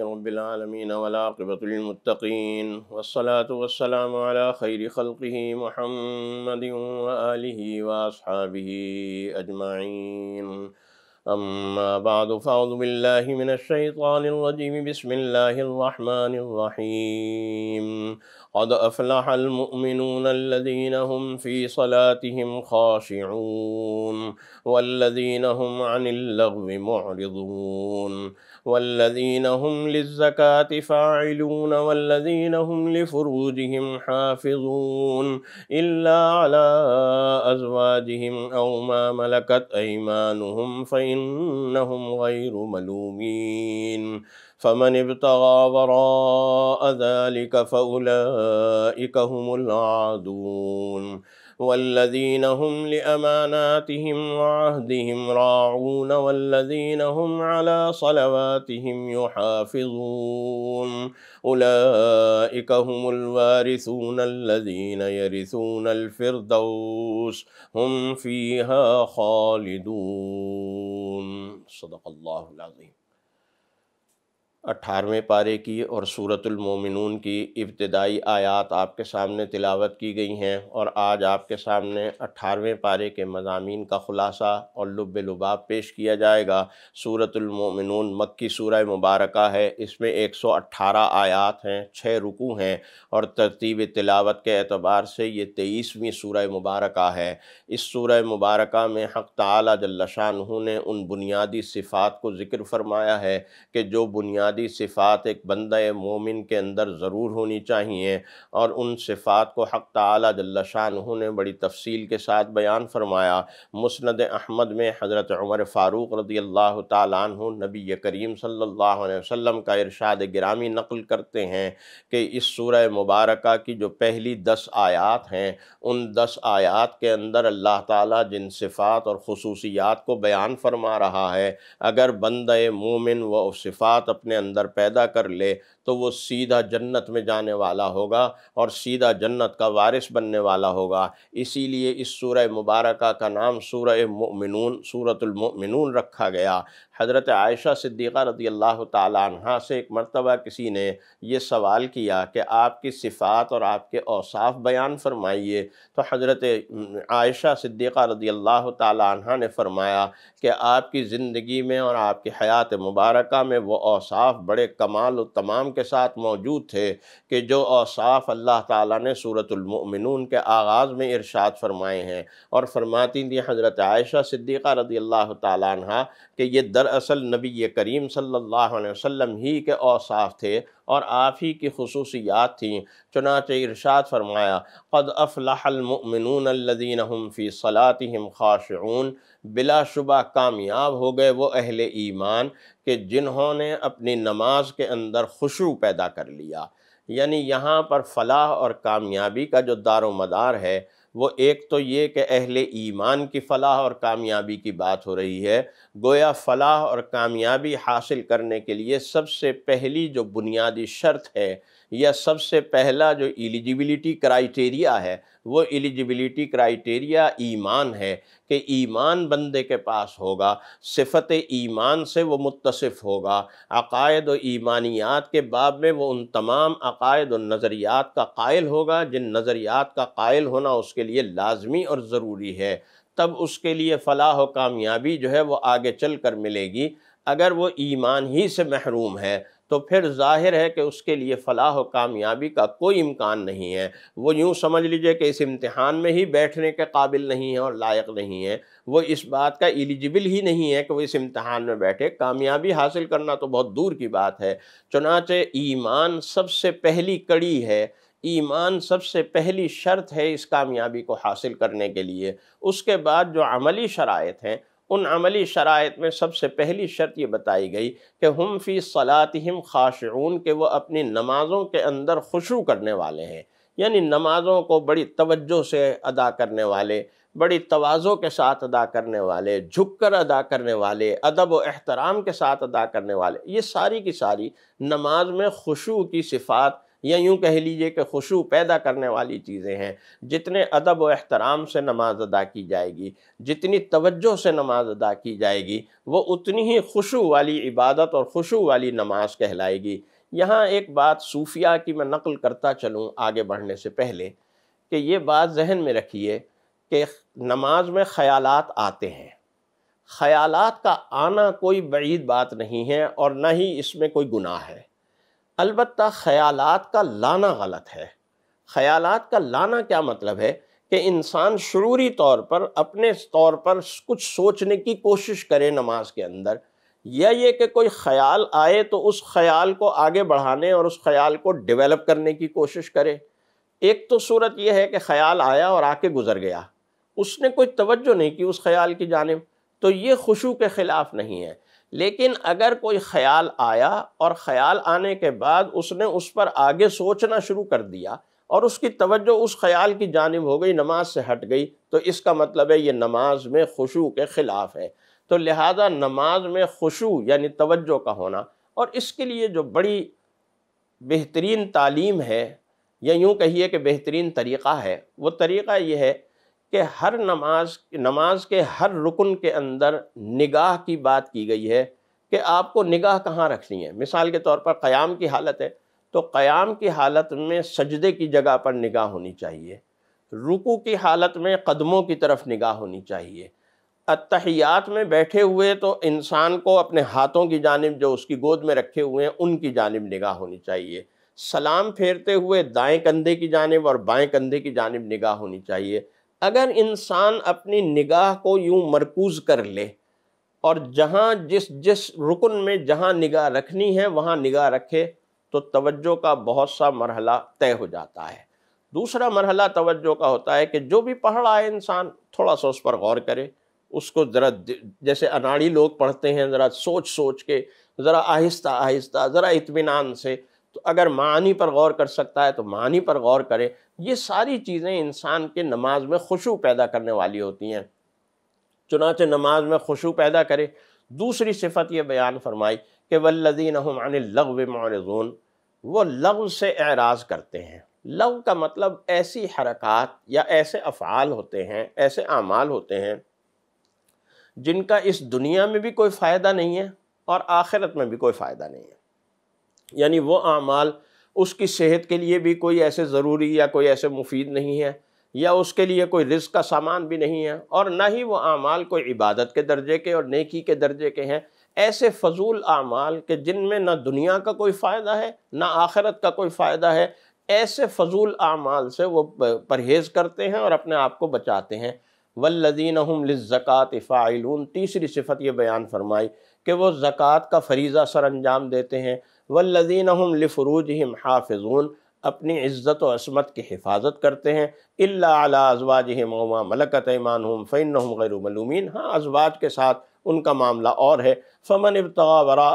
रब अलमीन वलाक़बतमतकीन वसलातम खैर खलक़ी महमद वसहाबी अजमाइन अम्मा बाद फ़ाउज़बिल्लिमिनशैतानरजीम बसमीम قد أفلح المؤمنون الذين هم في صلاتهم خاشعون والذين هم عن اللغو معرضون والذين هم للزكاة فاعلون والذين هم لفروجهم حافظون إلا على أزواجهم أو ما ملكت أيمانهم فإنهم غير ملومين فمن ابتغى وراء ذلك فأولئك هم العادون والذين هم لأماناتهم وعهدهم راعون والذين هم على صلواتهم يحافظون أولئك هم الوارثون الذين يرثون الفردوس هم فيها خالدون صدق الله العظيم अठारहवें पारे की और सूरतुलमोमिनून की इब्तदाई आयात आपके सामने तिलावत की गई हैं और आज आपके सामने अठारहवें पारे के मजामी का ख़ुलासा और लुब लुबाब पेश किया जाएगा सूरतुलमोमिनून मक्की सूरह मुबारक है इसमें एक सौ अट्ठारह आयात हैं छः रुकू हैं और तरतीब तिलावत के अतबार से ये तेईसवीं सूरह मुबारक है इस सूरह मुबारक में हक़ तला जल्लाशाह ने उन बुनियादी सिफ़ात को ज़िक्र फरमाया है कि जो बुनियाद बुनियादी सिफ़ात एक बंद मोमिन के अंदर ज़रूर होनी चाहिए और उन सिफ़ात को हक़ ताली जल्ला बड़ी तफसील के साथ बयान फरमाया मुस्ंद अहमद में हज़रत उमर फ़ारूक रदी अल्लाह तु नबी करीम सल्ला वसम का इरशाद गिरामी नकल करते हैं कि इस सूर मुबारक की जो पहली दस आयात हैं उन दस आयात के अंदर अल्लाह ताली जिन सिफ़ात और खसूसियात को बयान फरमा रहा है अगर बंद मोमिन व सिफ़ात अपने अंदर पैदा कर ले तो वो सीधा जन्नत में जाने वाला होगा और सीधा जन्नत का वारिस बनने वाला होगा इसीलिए इस सूरह मुबारक का नाम सूरह मुमिनून सूरतुलमोमिनून रखा गया हज़रत आयशा सिद्दीक़ा रदी अल्लाह तह से एक मरतबा किसी ने यह सवाल किया कि आपकी सिफ़ात और आपके औसाफ बयान फरमाइए तो हज़रत आयशा सिद्दीक़ा रदी अल्लाह तह ने फरमाया कि आपकी ज़िंदगी में और आपकी हयात मुबारक में वो औसाफ बड़े कमाल तमाम के साथ मौजूद थे कि जो औसाफ अल्लाह ताला ने सूरत सूरतमिन के आगाज़ में इरशाद फरमाए हैं और फरमाती थी हज़रत आयशा सिद्दीक़ा रदी अल्लाह तह कि ये दरअसल नबी करीम सल्ला वसम ही के औसाफ थे और आप ही की खसूसियात थी चुनाच इरशाद फरमाया क़द अफ़लामिन हम फ़ी सलातम खाशन बिलाशुबा कामयाब हो गए वो अहल ईमान के जिन्होंने अपनी नमाज के अंदर खुशू पैदा कर लिया यानी यहाँ पर फलाह और कामयाबी का जो दारोमदार मदार है वो एक तो ये कि अहले ईमान की फ़लाह और कामयाबी की बात हो रही है गोया फ़लाह और कामयाबी हासिल करने के लिए सबसे पहली जो बुनियादी शर्त है या सबसे पहला जो एलिजिबिलिटी क्राइटेरिया है वो एलिजिबिलिटी क्राइटेरिया ईमान है कि ईमान बंदे के पास होगा सिफत ईमान से वो मुतसिफ़ होगा अकायद व ईमानियात के बाब में वो उन तमाम अकायद व नज़रियात का कायल होगा जिन नज़रियात का कायल होना उसके लिए लाजमी और ज़रूरी है तब उसके लिए फ़लाह व कामयाबी जो है वो आगे चल कर मिलेगी अगर वो ईमान ही से महरूम है तो फिर जाहिर है कि उसके लिए फलाह और कामयाबी का कोई इम्कान नहीं है वो यूँ समझ लीजिए कि इस इम्तहान में ही बैठने के काबिल नहीं है और लायक नहीं है वो इस बात का एलिजिबल ही नहीं है कि वो इस इम्तहान में बैठे कामयाबी हासिल करना तो बहुत दूर की बात है चुनाचे ईमान सबसे पहली कड़ी है ईमान सबसे पहली शर्त है इस कामयाबी को हासिल करने के लिए उसके बाद जो अमली शरायत हैं उन अमली शरात में सबसे पहली शर्त ये बताई गई कि हम फ़ी सलातहम खाशून के वह अपनी नमाज़ों के अंदर खुशू करने वाले हैं यानी नमाज़ों को बड़ी तवज्जो से अदा करने वाले बड़ी तोज़ों के साथ अदा करने वाले झुक कर अदा करने वाले अदब व अहतराम के साथ अदा करने वाले ये सारी की सारी नमाज में खुशू की सिफात या यूँ कह लीजिए कि खुशू पैदा करने वाली चीज़ें हैं जितने अदब व अहतराम से नमाज अदा की जाएगी जितनी तवज्जो से नमाज अदा की जाएगी वो उतनी ही खुशू वाली इबादत और खुशू वाली नमाज कहलाएगी यहाँ एक बात सूफिया की मैं नकल करता चलूँ आगे बढ़ने से पहले कि ये बात जहन में रखिए कि नमाज में ख़्याल आते हैं ख़्याल का आना कोई बड़ी बात नहीं है और ना ही इसमें कोई गुनाह है अलबत् ख़याल का लाना गलत है ख़याल का लाना क्या मतलब है कि इंसान शुरूरी तौर पर अपने तौर पर कुछ सोचने की कोशिश करे नमाज के अंदर या ये कि कोई ख़याल आए तो उस ख़याल को आगे बढ़ाने और उस ख़याल को डेवलप करने की कोशिश करे एक तो सूरत यह है कि ख़याल आया और आके गुज़र गया उसने कोई तवज्जो नहीं की उस ख़याल की जानब तो ये खुशू के ख़िलाफ़ नहीं है लेकिन अगर कोई ख्याल आया और ख्याल आने के बाद उसने उस पर आगे सोचना शुरू कर दिया और उसकी तवज्जो उस ख्याल की जानब हो गई नमाज से हट गई तो इसका मतलब है ये नमाज में खुशू के ख़िलाफ़ है तो लिहाजा नमाज में खुशू यानी तवज्जो का होना और इसके लिए जो बड़ी बेहतरीन तालीम है या यूँ कहिए कि बेहतरीन तरीक़ा है वो तरीक़ा ये है कि हर नमाज नमाज के हर रुकन के अंदर निगाह की बात की गई है कि आपको निगाह कहाँ रखनी है मिसाल के तौर पर क़याम की हालत है तो क़याम की हालत में सजदे की जगह पर निगाह होनी चाहिए रुकू की हालत में कदमों की तरफ निगाह होनी चाहिए अतहियात में बैठे हुए तो इंसान को अपने हाथों की जानब जो उसकी गोद में रखे हुए हैं उनकी जानब निगाह होनी चाहिए सलाम फेरते हुए दाएं कंधे की जानब और बाएं कंधे की जानब निगाह होनी चाहिए अगर इंसान अपनी निगाह को यूँ मरकूज़ कर ले और जहाँ जिस जिस रुकन में जहाँ निगाह रखनी है वहाँ निगाह रखे तो तवज्जो का बहुत सा मरहला तय हो जाता है दूसरा मरहला तवज्जो का होता है कि जो भी पढ़ रहा है इंसान थोड़ा सा उस पर गौर करे उसको ज़रा जैसे अनाड़ी लोग पढ़ते हैं ज़रा सोच सोच के ज़रा आहिस्ता आहिस्ता ज़रा इतमान से तो अगर मानी पर गौर कर सकता है तो मानी पर गौर करे ये सारी चीज़ें इंसान के नमाज में खुशबू पैदा करने वाली होती हैं चुनाच नमाज में खुशबू पैदा करे दूसरी सिफत ये बयान फरमाई कि वल्लिन लगव लग मौरजून वो लग से एराज करते हैं लव का मतलब ऐसी हरकत या ऐसे अफ़ाल होते हैं ऐसे अमाल होते हैं जिनका इस दुनिया में भी कोई फ़ायदा नहीं है और आखिरत में भी कोई फ़ायदा नहीं है यानी वो अमाल उसकी सेहत के लिए भी कोई ऐसे ज़रूरी या कोई ऐसे मुफीद नहीं है या उसके लिए कोई रिस्क का सामान भी नहीं है और ना ही वो अमाल कोई इबादत के दर्जे के और नेकी के दर्जे के हैं ऐसे फजूल अमाल के जिनमें ना दुनिया का कोई फ़ायदा है ना आखिरत का कोई फ़ायदा है ऐसे फजूल अमाल से वो परहेज़ करते हैं और अपने आप को बचाते हैं वल्लिन हम लज़क़ात फ़ाइलून तीसरी सिफत ये बयान फरमाई कि वो ज़क़़त का फरीज़ा सर अंजाम देते हैं वल्लिन हम लफरूज हम हाफिजून अपनी इज़्ज़त और असमत की हिफाजत करते हैं अला अजवाज ममा मलकत ईमान हम फ़ैन गैर हाँ अजवाज के साथ उनका मामला और है फ़मन इबतवा वरा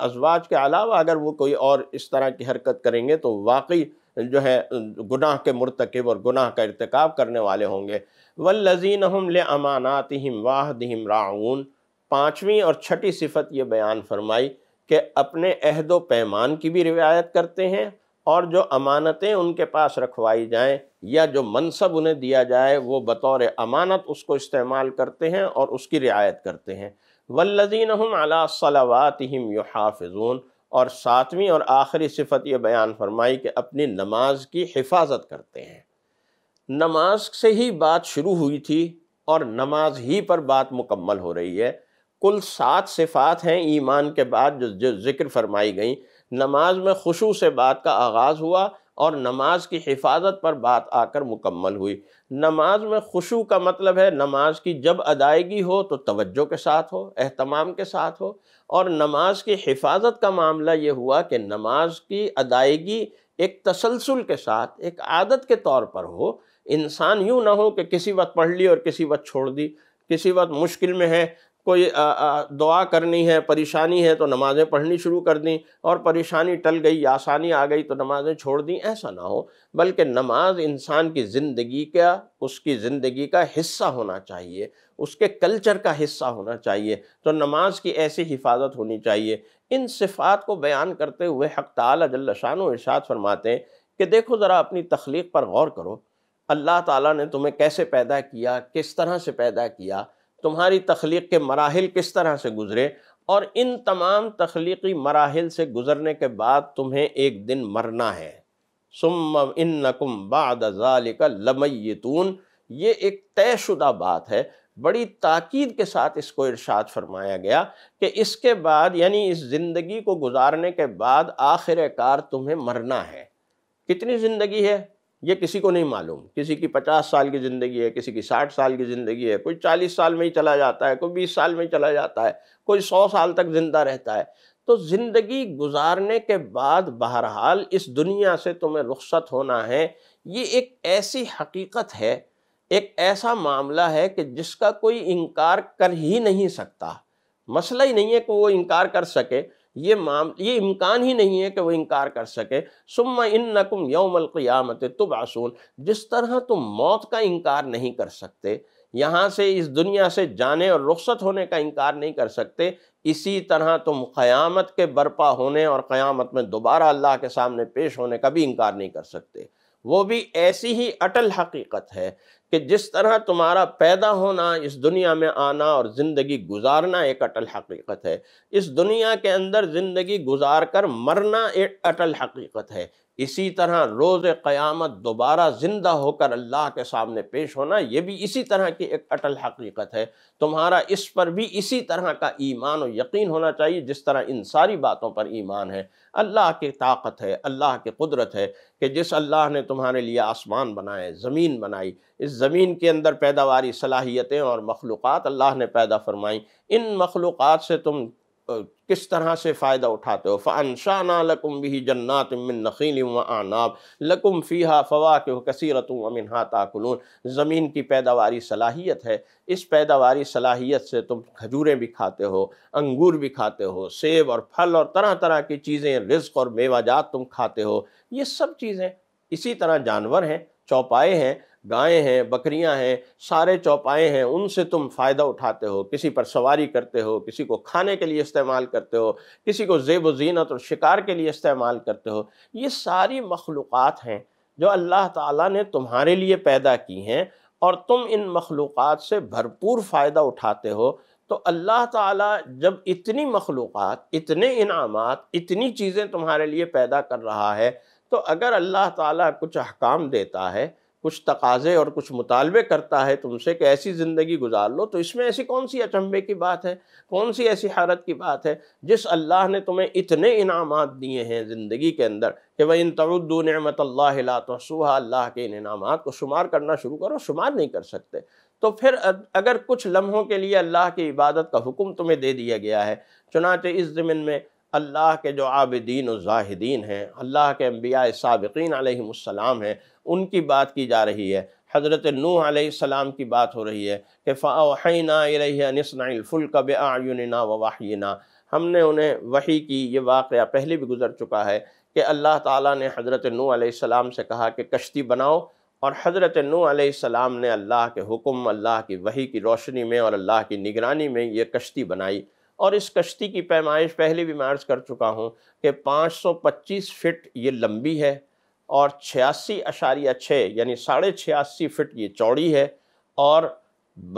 अजवाज के अलावा अगर वो कोई और इस तरह की हरकत करेंगे तो वाकई जो है गुनाह के मरतकब और गुनाह का irtikab करने वाले होंगे वल्लिन हम लमानात हम वाहद हम राउन पाँचवीं और छठी सिफत ये बयान फरमाई कि अपने अहद व पैमान की भी रिवायत करते हैं और जो अमानतें उनके पास रखवाई जाएं या जो मनसब उन्हें दिया जाए वो बतौर अमानत उसको इस्तेमाल करते हैं और उसकी रियायत करते हैं वल्लजीन हम अला सलावातम यहाफ़ून और सातवीं और आखिरी सिफत ये बयान फरमाई कि अपनी नमाज की हिफाजत करते हैं नमाज से ही बात शुरू हुई थी और नमाज ही पर बात मुकम्मल हो रही है कुल सात सिफ़ात हैं ईमान के बाद जो जो ज़िक्र फरमाई गई नमाज में खुशू से बात का आगाज़ हुआ और नमाज की हिफाजत पर बात आकर मुकम्मल हुई नमाज में खुशू का मतलब है नमाज की जब अदायगी हो तो तवज्जो के साथ हो अहतमाम के साथ हो और नमाज की हिफाजत का मामला ये हुआ कि नमाज की अदायगी एक तसलसल के साथ एक आदत के तौर पर हो इंसान यूँ ना हो कि किसी वक्त पढ़ ली और किसी वक्त छोड़ दी किसी वक्त मुश्किल में है कोई आ, आ, दुआ करनी है परेशानी है तो नमाज़ें पढ़नी शुरू कर दी और परेशानी टल गई आसानी आ गई तो नमाज़ें छोड़ दी ऐसा ना हो बल्कि नमाज इंसान की ज़िंदगी का उसकी ज़िंदगी का हिस्सा होना चाहिए उसके कल्चर का हिस्सा होना चाहिए तो नमाज की ऐसी हिफाजत होनी चाहिए इन सिफात को बयान करते हुए हक ताल जल्लाशान इर्शाद फरमाते हैं कि देखो ज़रा अपनी तख्लीक पर गौर करो अल्लाह ताली ने तुम्हें कैसे पैदा किया किस तरह से पैदा किया तुम्हारी तख्लीक के मराहल किस तरह से गुजरे और इन तमाम तख्लीकी मराहल से गुज़रने के बाद तुम्हें एक दिन मरना है सुम इन नकुम बादालिका लमयतून ये एक तयशुदा बात है बड़ी ताकीद के साथ इसको इरशाद फरमाया गया कि इसके बाद यानी इस ज़िंदगी को गुजारने के बाद आखिरकार तुम्हें मरना है कितनी ज़िंदगी है ये किसी को नहीं मालूम किसी की पचास साल की ज़िंदगी है किसी की साठ साल की ज़िंदगी है कोई चालीस साल में ही चला जाता है कोई बीस साल में चला जाता है कोई सौ साल तक ज़िंदा रहता है तो ज़िंदगी गुजारने के बाद बहरहाल इस दुनिया से तुम्हें रुखसत होना है ये एक ऐसी हकीकत है एक ऐसा मामला है कि जिसका कोई इनकार कर ही नहीं सकता मसला ही नहीं है कि वो इनकार कर सके ये माम ये इम्कान ही नहीं है कि वो इनकार कर सके सुम्मा इन नकुम यौमल क़ियामत तुबासून जिस तरह तुम मौत का इनकार नहीं कर सकते यहाँ से इस दुनिया से जाने और रुख्सत होने का इनकार नहीं कर सकते इसी तरह तुम क़यामत के बरपा होने और क़यामत में दोबारा अल्लाह के सामने पेश होने का भी इनकार नहीं कर सकते वो भी ऐसी ही अटल हकीकत है कि जिस तरह तुम्हारा पैदा होना इस दुनिया में आना और ज़िंदगी गुजारना एक अटल हकीकत है इस दुनिया के अंदर ज़िंदगी गुजार कर मरना एक अटल हकीकत है इसी तरह रोज़ क़यामत दोबारा ज़िंदा होकर अल्लाह के सामने पेश होना ये भी इसी तरह की एक अटल हकीकत है तुम्हारा इस पर भी इसी तरह का ईमान और यकीन होना चाहिए जिस तरह इन सारी बातों पर ईमान है अल्लाह की ताकत है अल्लाह की कुदरत है कि जिस अल्लाह ने तुम्हारे लिए आसमान बनाए ज़मीन बनाई इस ज़मीन के अंदर पैदावारी सलाहियतें और मखलूक़ात अल्लाह ने पैदा फरमाई इन मखलूक़ात से तुम किस तरह से फ़ायदा उठाते हो शाना लकुम भी जन्नात मिन नखील व आनाब लकुम फ़ीहा फ़वा के कसरत अमिनहा ताकुलून ज़मीन की पैदावारी सलाहियत है इस पैदावारी सलाहियत से तुम खजूरें भी खाते हो अंगूर भी खाते हो सेब और फल और तरह तरह की चीज़ें रिज्क और मेवाजात तुम खाते हो ये सब चीज़ें इसी तरह जानवर हैं चौपाए हैं गायें हैं बकरियां हैं सारे चौपाए हैं उनसे तुम फ़ायदा उठाते हो किसी पर सवारी करते हो किसी को खाने के लिए इस्तेमाल करते हो किसी को जेब जीनत और शिकार के लिए इस्तेमाल करते हो ये सारी मखलूक़ हैं जो अल्लाह ताला ने तुम्हारे लिए पैदा की हैं और तुम इन मखलूक़ से भरपूर फ़ायदा उठाते हो तो अल्लाह ताला जब इतनी मखलूक़ात इतने इनाम इतनी चीज़ें तुम्हारे लिए पैदा कर रहा है तो अगर अल्लाह ताला कुछ अहकाम देता है कुछ तकाजे और कुछ मुतालबे करता है तुमसे कि ऐसी ज़िंदगी गुजार लो तो इसमें ऐसी कौन सी अचंभे की बात है कौन सी ऐसी हैरत की बात है जिस अल्लाह ने तुम्हें इतने इनाम दिए हैं ज़िंदगी के अंदर कि वह इन तरुद्दू नमत ला तोसूहा अल्लाह के इन इनाम को शुमार करना शुरू करो शुमार नहीं कर सकते तो फिर अगर कुछ लम्हों के लिए अल्लाह की इबादत का हुक्म तुम्हें दे दिया गया है चुनाचे इस ज़मीन में अल्लाह के जो आबदीन और जाहिदीन हैं अल्लाह के अम्बिया सबकिन सलाम हैं उनकी बात की जा रही है हज़रत नू सलाम की बात हो रही है कि फ़ाहिनासनाफुल कब आयुनना वाहिना हमने उन्हें वही की ये वाक़ पहले भी गुज़र चुका है कि अल्लाह ताली ने हज़रत नू सलाम से कहा कि कश्ती बनाओ और हज़रत नू सलाम ने अल्लाह के हुक्म अल्लाह की वही की रोशनी में और अल्लाह की निगरानी में ये कश्ती बनाई और इस कश्ती की पैमाइश पहले भी मैं कर चुका हूँ कि 525 फिट ये लंबी है और छियासी अशारिया छः यानी साढ़े छियासी फिट ये चौड़ी है और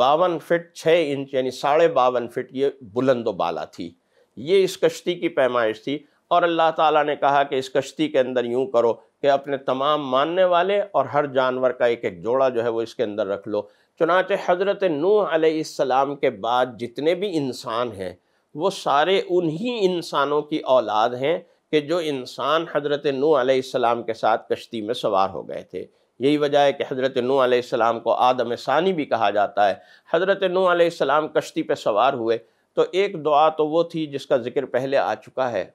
बावन फिट छः इंच यानी साढ़े बावन फिट ये बुलंद बाला थी ये इस कश्ती की पैमाइश थी और अल्लाह ताला ने कहा कि इस कश्ती के अंदर यूँ करो कि अपने तमाम मानने वाले और हर जानवर का एक एक जोड़ा जो है वो इसके अंदर रख लो चुनाच हज़रत नू आसमाम के बाद जितने भी इंसान हैं वो सारे उन्हीं इंसानों की औलाद हैं कि जो इंसान हज़रत नू आसमाम के साथ कश्ती में सवार हो गए थे यही वजह है कि हज़रत नू आसमाम को आदम सानी भी कहा जाता है हज़रत नू आसमाम कश्ती पर सवार हुए तो एक दुआ तो वो थी जिसका ज़िक्र पहले आ चुका है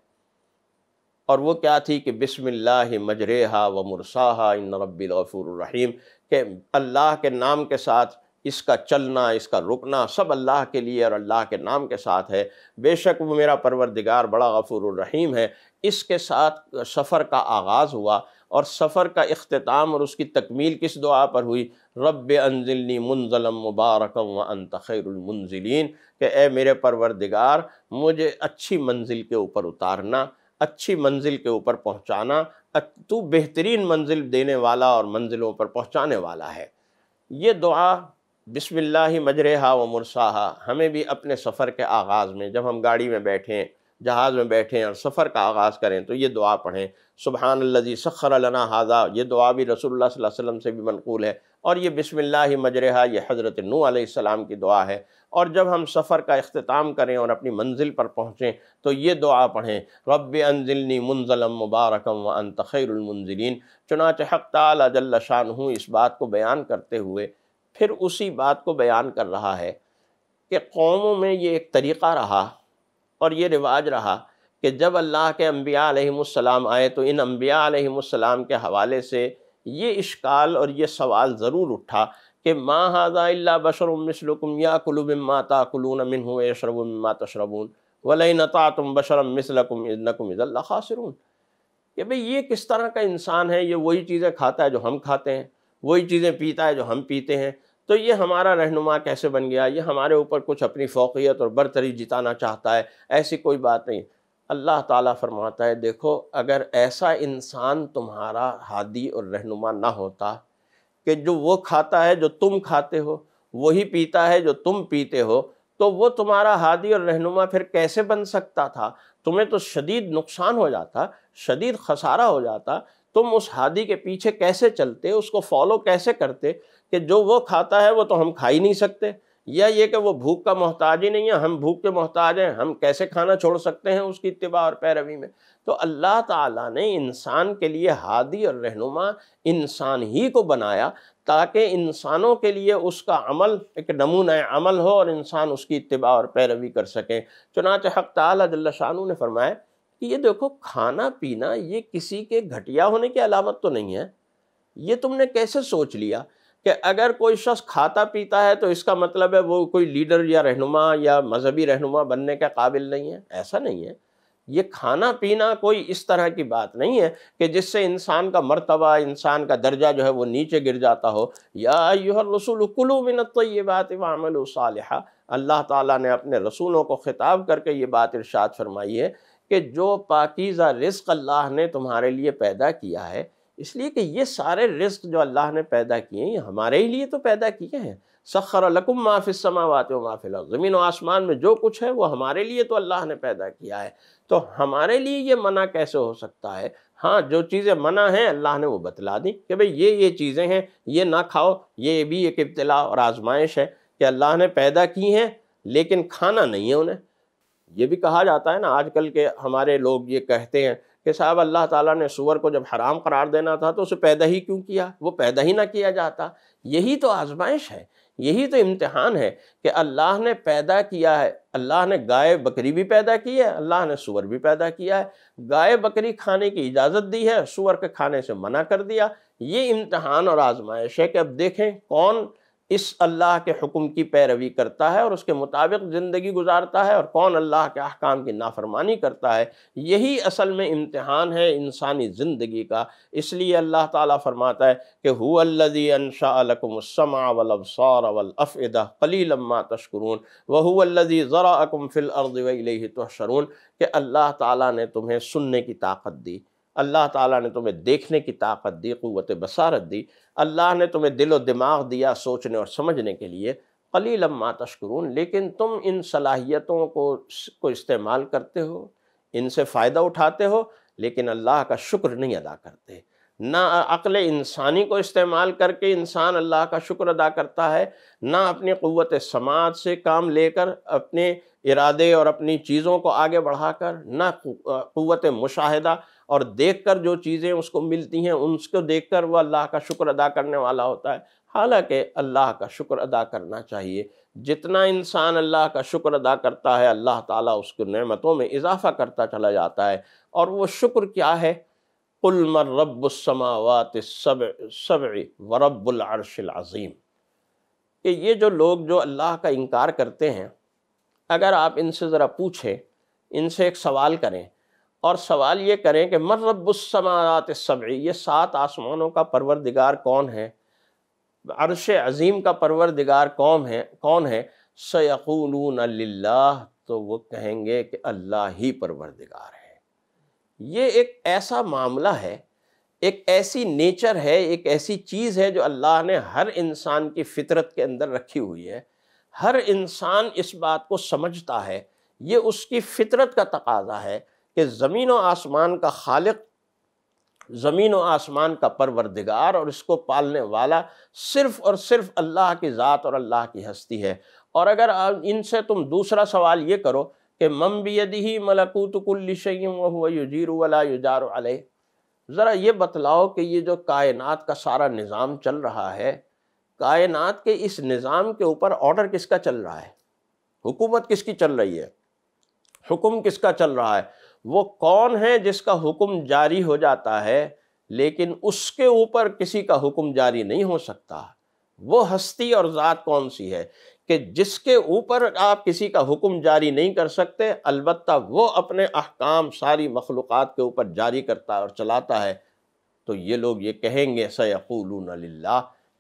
और वो क्या थी कि मजरे मजरेहा व हा इन रबीफ़ुररहीम के अल्लाह के नाम के साथ इसका चलना इसका रुकना सब अल्लाह के लिए और अल्लाह के नाम के साथ है बेशक वो मेरा परवरदिगार बड़ा गफूर रहीम है इसके साथ सफ़र का आगाज़ हुआ और सफ़र का अख्ताम और उसकी तकमील किस दुआ पर हुई रब अनजिली मुंजलम मुबारक व अनतखैरमंजिलीन के ए मेरे परवरदिगार मुझे अच्छी मंजिल के ऊपर उतारना अच्छी मंजिल के ऊपर पहुँचाना तू बेहतरीन मंजिल देने वाला और मंजिलों पर पहुँचाने वाला है ये दुआ बिसमिल्ल मजरहा व मुरसाहा हमें भी अपने सफ़र के आगाज़ में जब हम गाड़ी में बैठें जहाज़ में बैठें और सफ़र का आगाज़ करें तो ये दुआ पढ़ें सुबहान लजी सखर लना हाजा ये दुआ भी रसोल्ला वसम से भी मनकूल है और ये बिसमिल्ला मजरहा ये हज़रत नू आसमाम की दुआ है और जब हम सफ़र का अख्ताम करें और अपनी मंजिल पर पहुँचें तो ये दुआ पढ़ें रब अनजिलनी मुंजलम मुबारकम व अन तखैरमंजिलीन चुनाच हक ताल शान हूँ इस बात को बयान करते हुए फिर उसी बात को बयान कर रहा है कि कौमों में ये एक तरीक़ा रहा और ये रिवाज रहा कि जब अल्लाह के अम्बिया अलैहिस्सलाम आए तो इन अम्बिया अलैहिस्सलाम के हवाले से ये इश्काल और ये सवाल ज़रूर उठा कि माँ हाजा बशरमसलकुम या कुलुब माता कुलून मिन तशरबून वलई नता तुम बशर मिसलकुम कि भाई ये किस तरह का इंसान है ये वही चीज़ें खाता है जो हम खाते हैं वही चीज़ें पीता है जो हम पीते हैं तो ये हमारा रहनुमा कैसे बन गया ये हमारे ऊपर कुछ अपनी फोकियत और बरतरी जिताना चाहता है ऐसी कोई बात नहीं अल्लाह ताला फरमाता है देखो अगर ऐसा इंसान तुम्हारा हादी और रहनुमा ना होता कि जो वो खाता है जो तुम खाते हो वही पीता है जो तुम पीते हो तो वो तुम्हारा हादी और रहनुमा फिर कैसे बन सकता था तुम्हें तो शदीद नुकसान हो जाता शदीद खसारा हो जाता तुम उस हादी के पीछे कैसे चलते उसको फॉलो कैसे करते कि जो वो खाता है वो तो हम खा ही नहीं सकते या ये कि वो भूख का मोहताज ही नहीं है हम भूख के मोहताज हैं हम कैसे खाना छोड़ सकते हैं उसकी इतबा और पैरवी में तो अल्लाह ताला ने इंसान के लिए हादी और रहनुमा इंसान ही को बनाया ताकि इंसानों के लिए उसका अमल एक नमूना अमल हो और इंसान उसकी इतबा और पैरवी कर सकें चुनाच हक ताला ने फरमाया कि ये देखो खाना पीना ये किसी के घटिया होने की अलामत तो नहीं है ये तुमने कैसे सोच लिया कि अगर कोई शख्स खाता पीता है तो इसका मतलब है वो कोई लीडर या रहनुमा या मजहबी रहनुमा बनने के काबिल नहीं है ऐसा नहीं है ये खाना पीना कोई इस तरह की बात नहीं है कि जिससे इंसान का मर्तबा इंसान का दर्जा जो है वो नीचे गिर जाता हो या यूहर रसूल कुलु तो ये बात वामल सालहा अल्लाह ताला ने अपने रसूलों को ख़िताब करके ये बात इरशाद फरमाई है कि जो पाकिज़ा रिस्क अल्लाह ने तुम्हारे लिए पैदा किया है इसलिए कि ये सारे रिस्क जो अल्लाह ने पैदा किए हैं ये हमारे ही लिए तो पैदा किए हैं सखर लकुम माफ समावत माफिल ज़मीन व आसमान में जो कुछ है वो हमारे लिए तो अल्लाह ने पैदा किया है तो हमारे लिए ये मना कैसे हो सकता है हाँ जो चीज़ें मना हैं अल्लाह ने वो बतला दी कि भाई ये ये चीज़ें हैं ये ना खाओ ये भी एक इब्तला और आजमाइश है कि अल्लाह ने पैदा की हैं लेकिन खाना नहीं है उन्हें ये भी कहा जाता है ना आजकल के हमारे लोग ये कहते हैं कि साहब अल्लाह ताला ने सुअर को जब हराम करार देना था तो उसे पैदा ही क्यों किया वो पैदा ही ना किया जाता यही तो आजमाइश है यही तो इम्तहान है कि अल्लाह ने पैदा किया है अल्लाह ने गाय बकरी भी पैदा की है अल्लाह ने सुअर भी पैदा किया है गाय बकरी खाने की इजाज़त दी है सुअर के खाने से मना कर दिया ये इम्तहान और आजमाइश है कि अब देखें कौन इस अल्लाह के हुक्म की पैरवी करता है और उसके मुताबिक ज़िंदगी गुजारता है और कौन अल्लाह के अहकाम की नाफरमानी करता है यही असल में इम्तहान है इंसानी ज़िंदगी का इसलिए अल्लाह ताला फरमाता है कि हुल्लदी अनशाकुमसमा वलबसार वलअफ़ा कली लम्मा तशकरून वहुल्लदी ज़रा अकम फ़िल अर्द वही तोशरून कि अल्लाह ताला ने तुम्हें सुनने की ताकत दी अल्लाह ताला ने तुम्हें देखने की ताकत दी क़वत बसारत दी अल्लाह ने तुम्हें दिलो दिमाग दिया सोचने और समझने के लिए कली लम्मा तश्करून लेकिन तुम इन सलाहियतों को को इस्तेमाल करते हो इनसे फ़ायदा उठाते हो लेकिन अल्लाह का शुक्र नहीं अदा करते ना अक़ल इंसानी को इस्तेमाल करके इंसान अल्लाह का शुक्र अदा करता है ना अपनी क़वत समाज से काम लेकर अपने इरादे और अपनी चीज़ों को आगे बढ़ाकर ना क़वत मुशाहिदा और देखकर जो चीज़ें उसको मिलती हैं उसको देखकर वह अल्लाह का शुक्र अदा करने वाला होता है हालांकि अल्लाह का शुक्र अदा करना चाहिए जितना इंसान अल्लाह का शुक्र अदा करता है अल्लाह ताला उसकी नेमतों में इजाफ़ा करता चला जाता है और वो शुक्र क्या है कुलमर रबात सब सब वरबुलरशलज़ीम कि ये जो लोग जो अल्लाह का इनकार करते हैं अगर आप इनसे ज़रा पूछें इनसे एक सवाल करें और सवाल ये करें कि मर रबात सबी ये सात आसमानों का परवरदिगार कौन है अरश अजीम का परवरदिगार कौन है कौन है सयकून अल्लाह तो वो कहेंगे कि अल्लाह ही परवरदिगार है ये एक ऐसा मामला है एक ऐसी नेचर है एक ऐसी चीज़ है जो अल्लाह ने हर इंसान की फितरत के अंदर रखी हुई है हर इंसान इस बात को समझता है ये उसकी फितरत का तकाजा है कि ज़मीन व आसमान का खालिक ज़मीन व आसमान का परवरदिगार और इसको पालने वाला सिर्फ़ और सिर्फ़ अल्लाह की ज़ात और अल्लाह की हस्ती है और अगर इनसे तुम दूसरा सवाल ये करो कि मम बियदी मलकूतकुल्लिशम वजीर युजार ज़रा ये बतलाओ कि ये जो कायनात का सारा निज़ाम चल रहा है कायनात के इस निज़ाम के ऊपर ऑर्डर किसका चल रहा है हुकूमत किसकी चल रही है हुकुम किसका चल रहा है वो कौन है जिसका हुक्म जारी हो जाता है लेकिन उसके ऊपर किसी का हुक्म जारी नहीं हो सकता वो हस्ती और ज़ात कौन सी है कि जिसके ऊपर आप किसी का हुक्म जारी नहीं कर सकते अलबत् वो अपने अहकाम सारी मखलूक़ात के ऊपर जारी करता और चलाता है तो ये लोग ये कहेंगे सयकूलून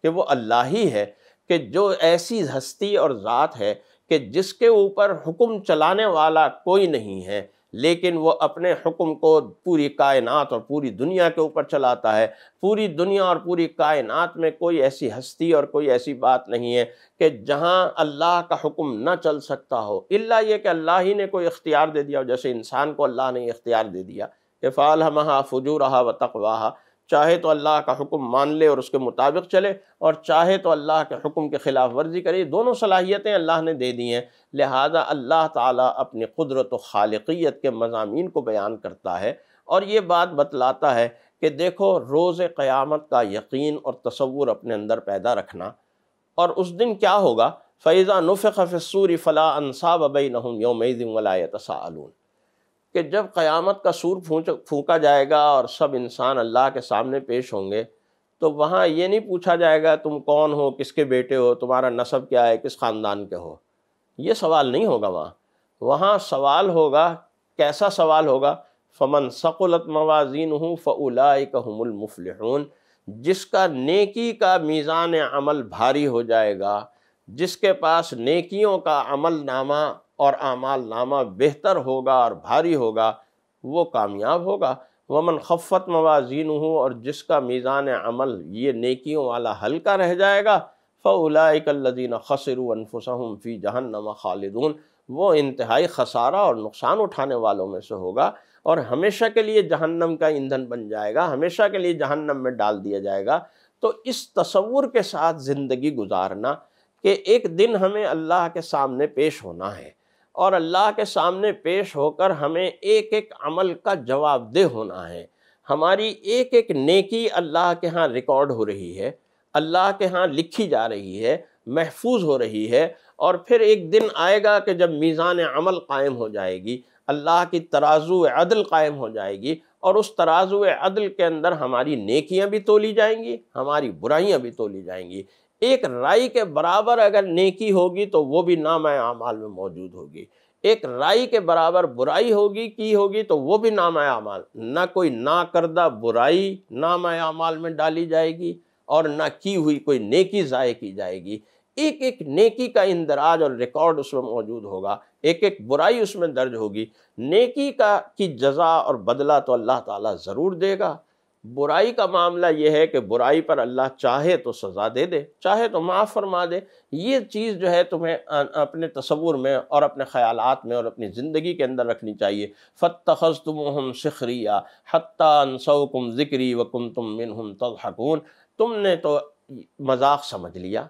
कि वो अल्लाह ही है कि जो ऐसी हस्ती और ज़ात है कि जिसके ऊपर हुक्म चलाने वाला कोई नहीं है लेकिन वो अपने हुक्म को पूरी कायनात और पूरी दुनिया के ऊपर चलाता है पूरी दुनिया और पूरी कायनात में कोई ऐसी हस्ती और कोई ऐसी बात नहीं है कि जहाँ अल्लाह का हुक्म ना चल सकता हो इल्ला ये कि अल्लाह ही ने कोई इख्तियार दे दिया और जैसे इंसान को अल्लाह ने इख्तियार दे दिया कि फ़ाल फजू रहा व तकवाहा चाहे तो अल्लाह का हुक्म मान ले और उसके मुताबिक चले और चाहे तो अल्लाह के हुक्म के ख़िलाफ़ वर्जी करे दोनों सलाहियतें अल्लाह ने दे दी हैं लिहाजा अल्लाह ताला अपनी कुदरत खालकियत के मजामी को बयान करता है और ये बात बतलाता है कि देखो रोज़ क़यामत का यकीन और तस्वुर अपने अंदर पैदा रखना और उस दिन क्या होगा फ़ैज़ा नफ़ सूरी फ़ला अनसाब बई नहम योमज़ वलायत कि जब क़यामत का सूर फूच फूका जाएगा और सब इंसान अल्लाह के सामने पेश होंगे तो वहाँ ये नहीं पूछा जाएगा तुम कौन हो किसके बेटे हो तुम्हारा नसब क्या है किस ख़ानदान के हो ये सवाल नहीं होगा वहाँ वहाँ सवाल होगा कैसा सवाल होगा फ़मन सकुलत मवाजीन हूँ फ़लाकमलमफलहून जिसका नेकी का मीज़ान अमल भारी हो जाएगा जिसके पास नेकियों का अमल नामा और आमाल नामा बेहतर होगा और भारी होगा वो कामयाब होगा वमन खफ़त मवाजीन हो और जिसका मीज़ान अमल ये नेकियों वाला हल्का रह जाएगा फ़लाकल्लिन खसरुनफसम फ़ी जहन्नम खालिदून वो इंतहाई खसारा और नुकसान उठाने वालों में से होगा और हमेशा के लिए जहन्नम का ईंधन बन जाएगा हमेशा के लिए जहन्नम में डाल दिया जाएगा तो इस तस्वूर के साथ ज़िंदगी गुजारना कि एक दिन हमें अल्लाह के सामने पेश होना है और अल्लाह के सामने पेश होकर हमें एक एक अमल का जवाबदेह होना है हमारी एक एक नेकी अल्लाह के यहाँ रिकॉर्ड हो रही है अल्लाह के यहाँ लिखी जा रही है महफूज हो रही है और फिर एक दिन आएगा कि जब मीज़ान अमल कायम हो जाएगी अल्लाह की तराजु अदल कायम हो जाएगी और उस तराजु अदल के अंदर हमारी नेकियाँ भी तोली जाएंगी हमारी बुराइयाँ भी तोली जाएंगी एक राई के बराबर अगर नेकी होगी तो वो भी नाम आमाल में मौजूद होगी एक राई के बराबर बुराई होगी की होगी तो वो भी नाम आमाल ना कोई ना करदा बुराई नाम आमाल में डाली जाएगी और ना की हुई कोई नेकी ज़ाय की जाएगी एक एक नेकी का इंदराज और रिकॉर्ड उसमें मौजूद होगा एक एक बुराई उसमें दर्ज होगी नेकी का की जजा और बदला तो अल्लाह ताला ज़रूर देगा बुराई का मामला यह है कि बुराई पर अल्लाह चाहे तो सज़ा दे दे चाहे तो माफ़ फरमा दे ये चीज़ जो है तुम्हें अपने तस्वुर में और अपने ख्याल में और अपनी ज़िंदगी के अंदर रखनी चाहिए फ़तखज़ तुम हम सिखरिया हत्ता कुम ज़िक्री वकुम तुम मिन हम तजहकून तुमने तो मजाक समझ लिया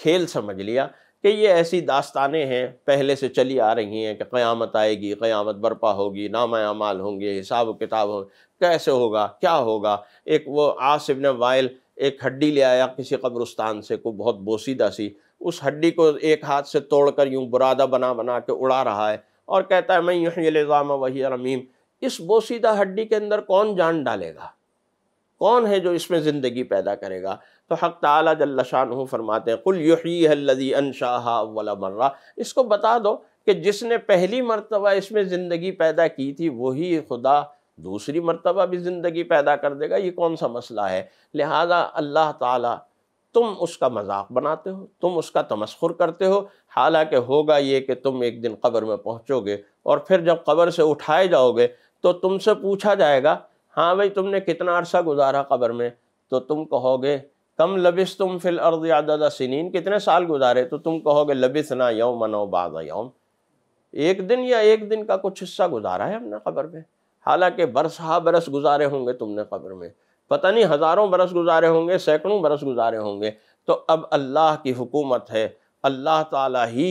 खेल समझ लिया कि ये ऐसी दास्तानें हैं पहले से चली आ रही हैं कि क़यामत आएगी क़यामत बरपा होगी नामा अमाल होंगे हिसाब किताब होंगे कैसे होगा क्या होगा एक वो आस ने वायल एक हड्डी ले आया किसी कब्रस्तान से को बहुत बोसीदा सी उस हड्डी को एक हाथ से तोड़कर यूं बुरादा बना बना के उड़ा रहा है और कहता है मैं यूँ इल्ज़ाम वही रमीम इस बोसीदा हड्डी के अंदर कौन जान डालेगा कौन है जो इसमें ज़िंदगी पैदा करेगा तो हक़ ताला जल्लाशान फरमाते हैं कुल यही हल्लदी अनशाह अवला मर्रा इसको बता दो कि जिसने पहली मरतबा इसमें ज़िंदगी पैदा की थी वही खुदा दूसरी मरतबा भी ज़िंदगी पैदा कर देगा ये कौन सा मसला है लिहाजा अल्लाह ताला तुम उसका मजाक बनाते हो तुम उसका तमस्खुर करते हो हालांकि होगा ये कि तुम एक दिन कब्र में पहुँचोगे और फिर जब कब्र से उठाए जाओगे तो तुमसे पूछा जाएगा हाँ भाई तुमने कितना अरसा गुजारा कब्र में तो तुम कहोगे कम लबिस तुम फिल अर्द सिनीन कितने साल गुजारे तो तुम कहोगे लबिस ना यौम मनो बाज़ यौम एक दिन या एक दिन का कुछ हिस्सा गुजारा है हमने कब्र में हालांकि बरसा बरस गुजारे होंगे तुमने कब्र में पता नहीं हज़ारों बरस गुजारे होंगे सैकड़ों बरस गुजारे होंगे तो अब अल्लाह की हुकूमत है अल्लाह ताला ही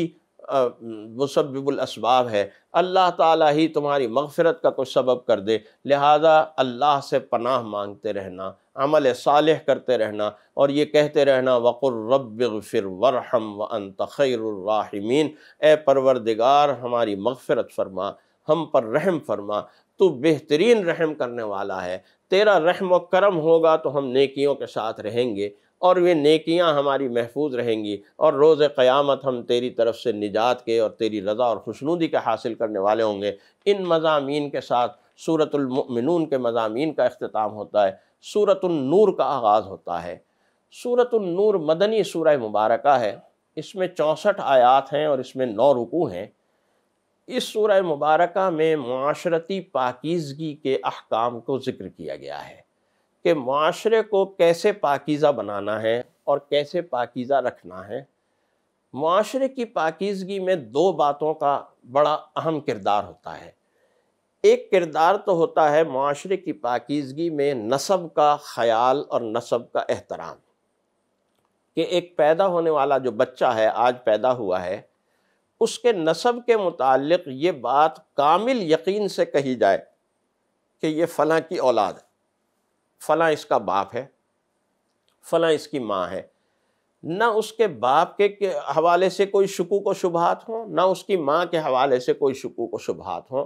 मुसब्बिबुल असबाब है अल्लाह ताला ही तुम्हारी मगफरत का कुछ सबब कर दे लिहाजा अल्लाह से पनाह मांगते रहना अमल साल करते रहना और ये कहते रहना वक़ुर रबिर वरहम व अनतरमिन ए परवरदिगार हमारी मगफरत फरमा हम पर रहम फरमा तो बेहतरीन रहम करने वाला है तेरा रहम व करम होगा तो हम नेकियों के साथ रहेंगे और वे नेकियां हमारी महफूज रहेंगी और रोज़ क़यामत हम तेरी तरफ से निजात के और तेरी रज़ा और खुशनुदी के हासिल करने वाले होंगे इन मजामी के साथ सूरतमिनून के मजामी का अख्ताम होता है सूरतनूर का आगाज़ होता है सूरतनूर मदनी सूर मुबारक है इसमें चौंसठ आयात हैं और इसमें नौ रुकू हैं इस सूर मुबारक में माशरती पाकिजगी के अहकाम को ज़िक्र किया गया है कि माशरे को कैसे पाकिज़ा बनाना है और कैसे पाकिज़ा रखना है माशरे की पाकिजगी में दो बातों का बड़ा अहम किरदार होता है एक किरदार तो होता है माशरे की पाकिजगी में नसब का ख्याल और नसब का एहतराम कि एक पैदा होने वाला जो बच्चा है आज पैदा हुआ है उसके नसब के मुतालिक ये बात कामिल यकीन से कही जाए कि ये फ़लाँ की औलाद है फ़लाँ इसका बाप है फ़लाँ इसकी माँ है ना उसके बाप के हवाले से कोई शकूक व शुभात हो ना उसकी माँ के हवाले से कोई शकूक व शुभात हो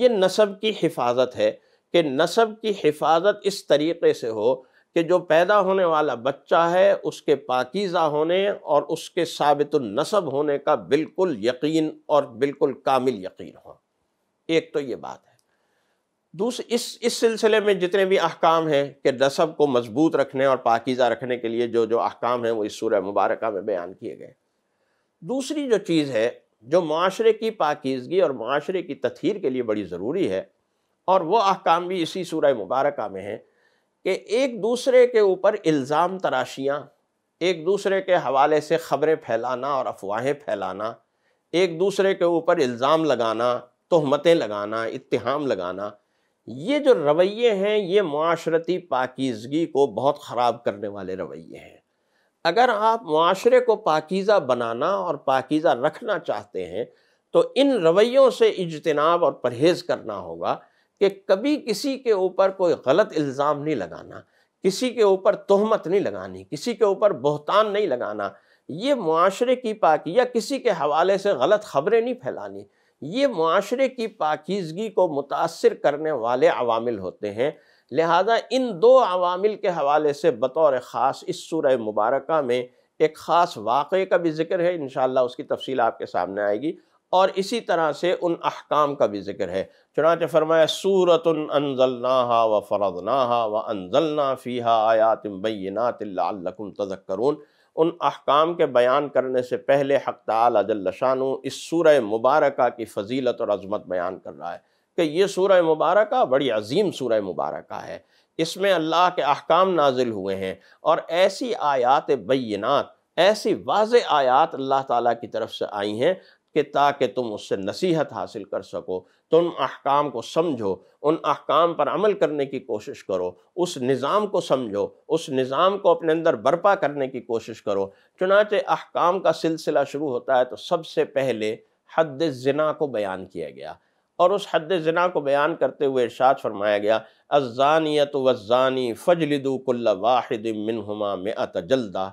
ये नसब की हिफाजत है कि नसब की हिफाजत इस तरीके से हो कि जो पैदा होने वाला बच्चा है उसके पाकिज़ा होने और उसके साबित नसब होने का बिल्कुल यकीन और बिल्कुल कामिल यकीन हो एक तो ये बात है दूसरी इस इस सिलसिले में जितने भी अहकाम हैं कि नसब को मजबूत रखने और पाकिज़ा रखने के लिए जो जो अहकाम हैं वो इस सूर्य मुबारक में बयान किए गए दूसरी जो चीज़ है जो माशरे की पाकिजगी और माशरे की तथहर के लिए बड़ी ज़रूरी है और वह अहकाम भी इसी सूर्य मुबारक में हैं कि एक दूसरे के ऊपर इल्ज़ाम तराशियाँ एक दूसरे के हवाले से ख़बरें फैलाना और अफवाहें फैलाना एक दूसरे के ऊपर इल्ज़ाम लगाना तहमतें लगाना इतहाम लगाना ये जो रवैये हैं ये माशरती पाकिजगी को बहुत ख़राब करने वाले रवैये हैं अगर आप माशरे को पाकिज़ा बनाना और पाकिज़ा रखना चाहते हैं तो इन रवैयों से इजतनाब और परहेज़ करना होगा कि कभी किसी के ऊपर कोई गलत इल्ज़ाम नहीं लगाना किसी के ऊपर तोहमत नहीं लगानी किसी के ऊपर बहतान नहीं लगाना ये माशरे की पाकि या किसी के हवाले से गलत खबरें नहीं फैलानी ये माशरे की पाकिजगी को मुतासर करने वाले अवामिल होते हैं लिहाजा इन दो अवामिल के हवाले से बतौर ख़ास इस सूर मुबारक में एक ख़ास वाक़े का भी जिक्र है इन उसकी तफसील आपके सामने आएगी और इसी तरह से उन अहकाम का भी जिक्र है चुनाच फरमाया सूरत अनजलना व ना व अनजलना फ़ीहा आयात बैनातम तजक्रून उन अहकाम के बयान करने से पहले हक तजल्लशानु इस सूर मुबारक की फ़जीलत और अजमत बयान कर रहा है कि ये सूर मुबारक बड़ी अजीम सूर मुबारक है इसमें अल्लाह के अहकाम नाजिल हुए हैं और ऐसी आयात बैनात ऐसी वाज आयात अल्लाह ताली की तरफ से आई हैं कि ताकि तुम उससे नसीहत हासिल कर सको तुम अहकाम को समझो उन अहकाम पर अमल करने की कोशिश करो उस निज़ाम को समझो उस निज़ाम को अपने अंदर बर्पा करने की कोशिश करो चुनाचे अहकाम का सिलसिला शुरू होता है तो सबसे पहले हद जना को बयान किया गया और उस हद जना को बयान करते हुए इर्शाद फरमाया गया अजानियत वज़ानी फ़जलिदुकुल्ल वाहिद मिनहुमा में अत जल्दा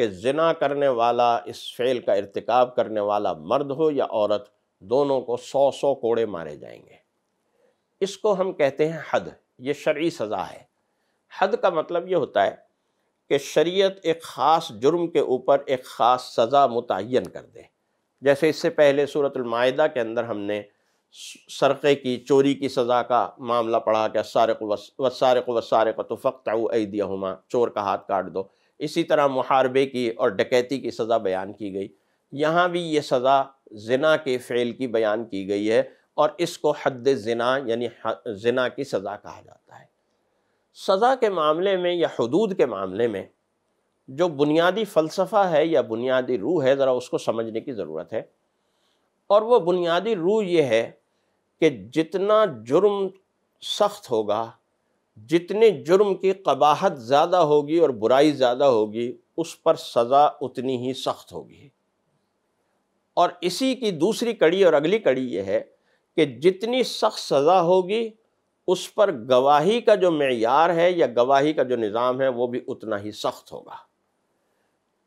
कि जना करने वाला इस फेल का इरतकब करने वाला मर्द हो या औरत दोनों को सौ सौ कोड़े मारे जाएंगे इसको हम कहते हैं हद ये शर्य सज़ा है हद का मतलब ये होता है कि शरीयत एक ख़ास जुर्म के ऊपर एक ख़ास सज़ा मुतन कर दे जैसे इससे पहले सूरतमायदा के अंदर हमने सरक़े की चोरी की सज़ा का मामला पढ़ा क्या को वसारक को तो फ़क्त ऐदिया चोर का हाथ काट दो इसी तरह मुहारबे की और डकैती की सज़ा बयान की गई यहाँ भी ये सज़ा जना के फ़ेल की बयान की गई है और इसको हद जना यानी जना की सज़ा कहा जाता है सज़ा के मामले में या हदूद के मामले में जो बुनियादी फ़लसफ़ा है या बुनियादी रूह है ज़रा उसको समझने की ज़रूरत है और वह बुनियादी रूह ये है कि जितना जुर्म सख्त होगा जितने जुर्म की कबाहत ज़्यादा होगी और बुराई ज़्यादा होगी उस पर सज़ा उतनी ही सख्त होगी और इसी की दूसरी कड़ी और अगली कड़ी यह है कि जितनी सख्त सज़ा होगी उस पर गवाही का जो मैार है या गवाही का जो निज़ाम है वो भी उतना ही सख्त होगा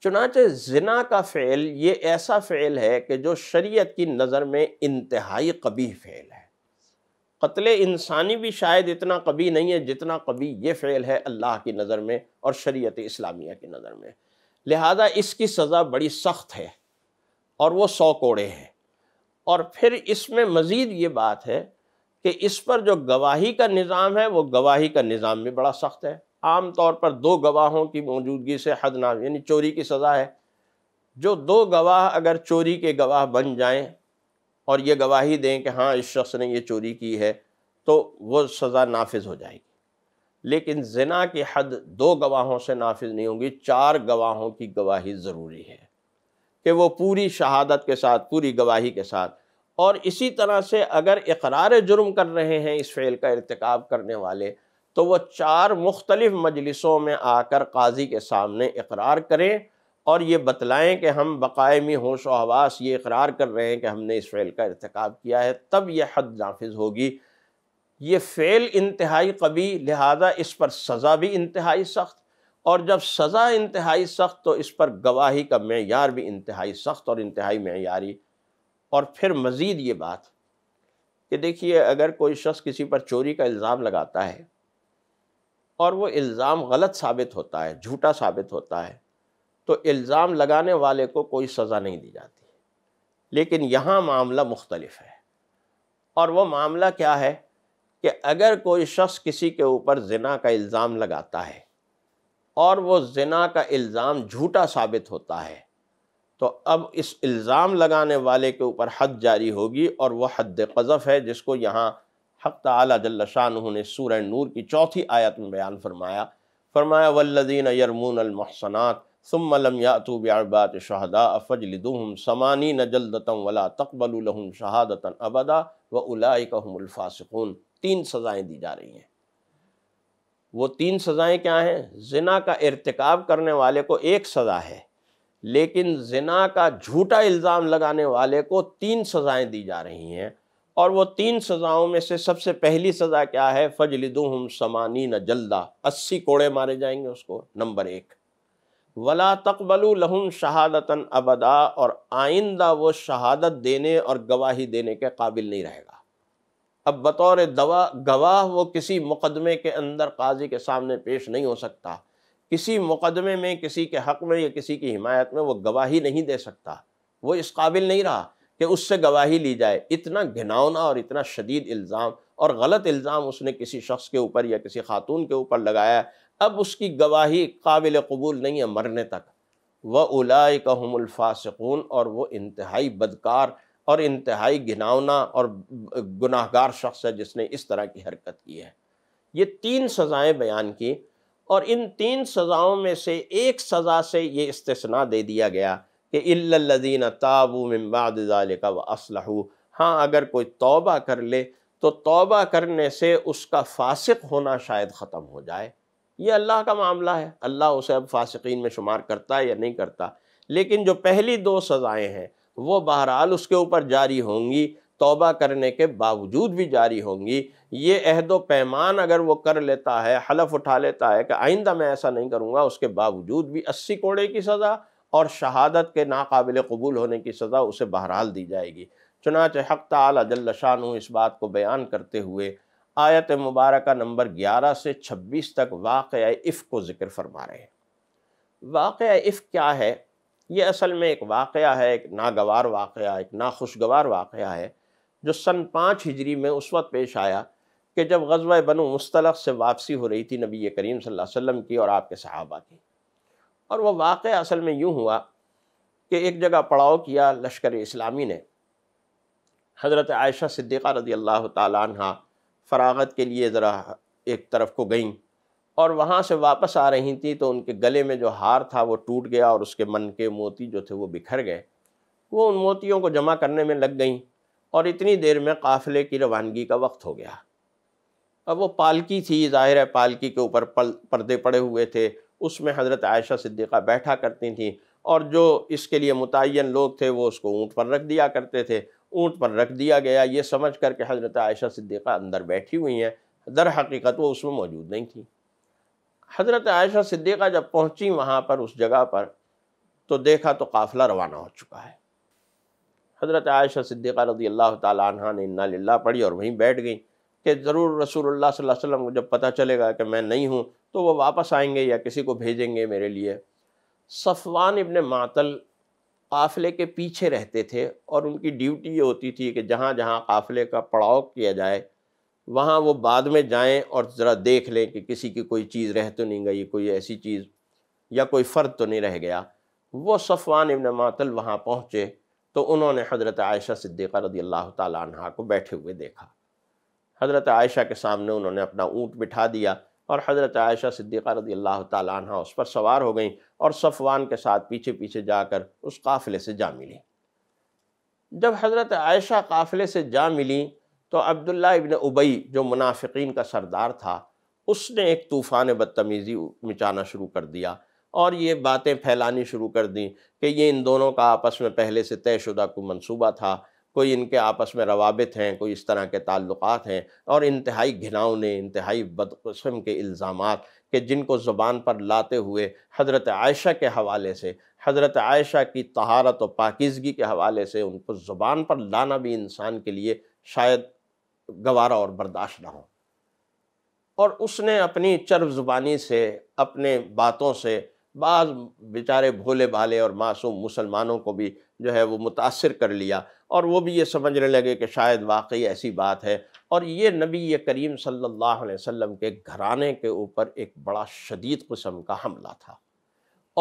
चुनाचे जना का फ़ैल ये ऐसा फ़ैल है कि जो शरीयत की नज़र में इंतहाई कबी फ़ैल है कत्ल इंसानी भी शायद इतना कभी नहीं है जितना कभी ये फ़ेल है अल्लाह की नज़र में और शरीयत इस्लामिया की नज़र में लिहाजा इसकी सज़ा बड़ी सख्त है और वो सौ कोड़े हैं और फिर इसमें मज़ीद ये बात है कि इस पर जो गवाही का निज़ाम है वो गवाही का निज़ाम भी बड़ा सख्त है आम तौर पर दो गवाहों की मौजूदगी से हदनाम यानी चोरी की सज़ा है जो दो गवाह अगर चोरी के गवाह बन जाएं और ये गवाही दें कि हाँ इस शख्स ने ये चोरी की है तो वो सज़ा नाफिज हो जाएगी लेकिन जना की हद दो गवाहों से नाफिज नहीं होगी चार गवाहों की गवाही ज़रूरी है कि वो पूरी शहादत के साथ पूरी गवाही के साथ और इसी तरह से अगर इकरार जुर्म कर रहे हैं इस फ़ेल का इरतक करने वाले तो वह चार मुख्तलिफ़ मजलिसों में आकर काजी के सामने इकरार करें और ये बतलाएं कि हम बकायमी होश व हवास ये इकरार कर रहे हैं कि हमने इस फ़ेल का इरतकब किया है तब यह हद नाफिज होगी ये फ़ेल इंतहाई कभी लिहाजा इस पर सज़ा भी इंतहाई सख्त और जब सज़ा इंतहाई सख्त तो इस पर गवाही का मैार भी इंतहाई सख्त और इंतहाई मैारी और फिर मज़ीद ये बात कि देखिए अगर कोई शख्स किसी पर चोरी का इल्ज़ाम लगाता है और वो इल्ज़ाम गलत साबित होता है झूठा साबित होता है तो इल्ज़ाम लगाने वाले को कोई सज़ा नहीं दी जाती लेकिन यहाँ मामला मुख्तलफ है और वह मामला क्या है कि अगर कोई शख्स किसी के ऊपर जना का इल्ज़ाम लगाता है और वो जना का इल्ज़ाम झूठा साबित होता है तो अब इस इल्ज़ाम लगाने वाले के ऊपर हद जारी होगी और वह हद कज़फ़ है जिसको यहाँ हक़ ताली जल्लाशाह ने सूर नूर की चौथी आयत में बयान फरमाया फरमाया वल्लिन यरमून अलमहसनात सुमलम यातू ब्याबात शहदा फ़जलदूम समानी न जल्दतम वला तकबलहम शहादतन अबदा व उलाकहमफासकून तीन सज़ाएँ दी जा रही हैं वो तीन सज़ाएँ क्या हैं जिना का इरतकब करने वाले को एक सज़ा है लेकिन जिना का झूठा इल्ज़ाम लगाने वाले को तीन सज़ाएँ दी जा रही हैं और वो तीन सज़ाओं में से सबसे पहली सज़ा क्या है फजलिदुम समानी न जल्दा अस्सी कोड़े मारे जाएंगे उसको नंबर एक वला तकबलू लहुम शहादतन अबदा और आइंदा वो शहादत देने और गवाही देने के काबिल नहीं रहेगा अब बतौर दवा गवाह वो किसी मुकदमे के अंदर काजी के सामने पेश नहीं हो सकता किसी मुकदमे में किसी के हक़ में या किसी की हिमायत में वो गवाही नहीं दे सकता वो इस काबिल नहीं रहा कि उससे गवाही ली जाए इतना घिनौना और इतना शदीद इल्ज़ाम और गलत इल्ज़ाम उसने किसी शख्स के ऊपर या किसी खातून के ऊपर लगाया अब उसकी गवाही काबिल कबूल नहीं है मरने तक व उलाय कहमुलफ़ासकून और वह इंतहाई बदकार और इंतहाई घिनावना और गुनाहगार शख्स है जिसने इस तरह की हरकत की है ये तीन सज़ाएँ बयान की और इन तीन सज़ाओं में से एक सज़ा से ये इस्तना दे दिया गया कि इल्लल्लज़ीन ताबू मिम्बाद ज़ालिका व असलहू हाँ अगर कोई तौबा कर ले तो तौबा करने से उसका फासिक होना शायद ख़त्म हो जाए ये अल्लाह का मामला है अल्लाह उसे अब फासकीन में शुमार करता है या नहीं करता लेकिन जो पहली दो सज़ाएँ हैं वो बहरहाल उसके ऊपर जारी होंगी तोबा करने के बावजूद भी जारी होंगी ये अहद पैमान अगर वो कर लेता है हलफ उठा लेता है कि आइंदा मैं ऐसा नहीं करूँगा उसके बावजूद भी अस्सी कोड़े की सज़ा और शहादत के नाकबिल कबूल होने की सज़ा उसे बहरहाल दी जाएगी चुनाच हक तला जल्लशान इस बात को बयान करते हुए आयत मुबारक नंबर 11 से 26 तक वाक़ इफ़ को ज़िक्र फरमा रहे हैं वाक़ इफ़ क्या है ये असल में एक वाक़ है एक नागवार वाक़ एक नाखुशगवार वाक़ है जो सन पाँच हिजरी में उस वक्त पेश आया कि जब गजब बनु मुस्तलक से वापसी हो रही थी नबी करीम सल्लल्लाहु अलैहि वसल्लम की और आपके सहाबा की और वह वाक़ असल में यूँ हुआ कि एक जगह पड़ाव किया लश्कर इस्लामी ने हज़रत आयशा सिद्दीक़ा रदी अल्लाह तहा फ़रागत के लिए ज़रा एक तरफ को गईं और वहाँ से वापस आ रही थी तो उनके गले में जो हार था वो टूट गया और उसके मन के मोती जो थे वो बिखर गए वो उन मोतियों को जमा करने में लग गईं और इतनी देर में काफ़िले की रवानगी का वक्त हो गया अब वो पालकी थी ज़ाहिर है पालकी के ऊपर पर्दे पड़े हुए थे उसमें हज़रत आयशा सिद्दीक़ा बैठा करती थी और जो इसके लिए मुतन लोग थे वो उसको ऊँट पर रख दिया करते थे ऊँट पर रख दिया गया ये समझ कर के हज़रत आयशा सिद्दीक़ा अंदर बैठी हुई हैं दर हकीकत वो उसमें मौजूद नहीं थी हज़रत आयशा सिद्दीक़ा जब पहुँची वहाँ पर उस जगह पर तो देखा तो काफ़िला रवाना हो चुका है हज़रत आयशा सिद्दीक़ा रदी अल्लाह तह ने इन्ना लाला पढ़ी और वहीं बैठ गई कि ज़रूर रसूल वसल्लम को जब पता चलेगा कि मैं नहीं हूँ तो वह वापस आएंगे या किसी को भेजेंगे मेरे लिए सफ़वान इबन मातल काफ़िले के पीछे रहते थे और उनकी ड्यूटी ये होती थी कि जहाँ जहाँ काफ़िले का पड़ाव किया जाए वहाँ वो बाद में जाएं और ज़रा देख लें कि किसी की कोई चीज़ रह तो नहीं गई कोई ऐसी चीज़ या कोई फ़र्द तो नहीं रह गया वो सफ़वान इबन मातल वहाँ पहुँचे तो उन्होंने हज़रत आयशा सिद्दीक़ा रदी अल्लाह तहा को बैठे हुए देखा हज़रत आयशा के सामने उन्होंने अपना ऊँट बिठा दिया और हज़रत आयशा सिद्दीक़ा रदी अल्लाह तह उस पर सवार हो गईं और सफ़वान के साथ पीछे पीछे जाकर उस काफ़िले से जा मिली जब हज़रत आयशा काफ़िले से जा मिली तो अब्दुल्ला इबन उबई जो मुनाफिकीन का सरदार था उसने एक तूफ़ान बदतमीज़ी मिचाना शुरू कर दिया और ये बातें फैलानी शुरू कर दी कि ये इन दोनों का आपस में पहले से तयशुदा को मनसूबा था कोई इनके आपस में रवाबित हैं कोई इस तरह के ताल्लुक़ात हैं और इंतहाई घिनाव ने इंतहाई बदकस्म के इल्ज़ाम के जिनको ज़ुबान पर लाते हुए हज़रत आयशा के हवाले से हज़रत आयशा की तहारत और पाकिजगी के हवाले से उनको ज़ुबान पर लाना भी इंसान के लिए शायद गवारा और बर्दाश्त ना हो और उसने अपनी चर्ब ज़ुबानी से अपने बातों से बाज़ बेचारे भोले भाले और मासूम मुसलमानों को भी जो है वो मुतासर कर लिया और वो भी ये समझने लगे कि शायद वाकई ऐसी बात है और ये नबी करीम सल्लल्लाहु अलैहि वसल्लम के घराने के ऊपर एक बड़ा शदीद कस्म का हमला था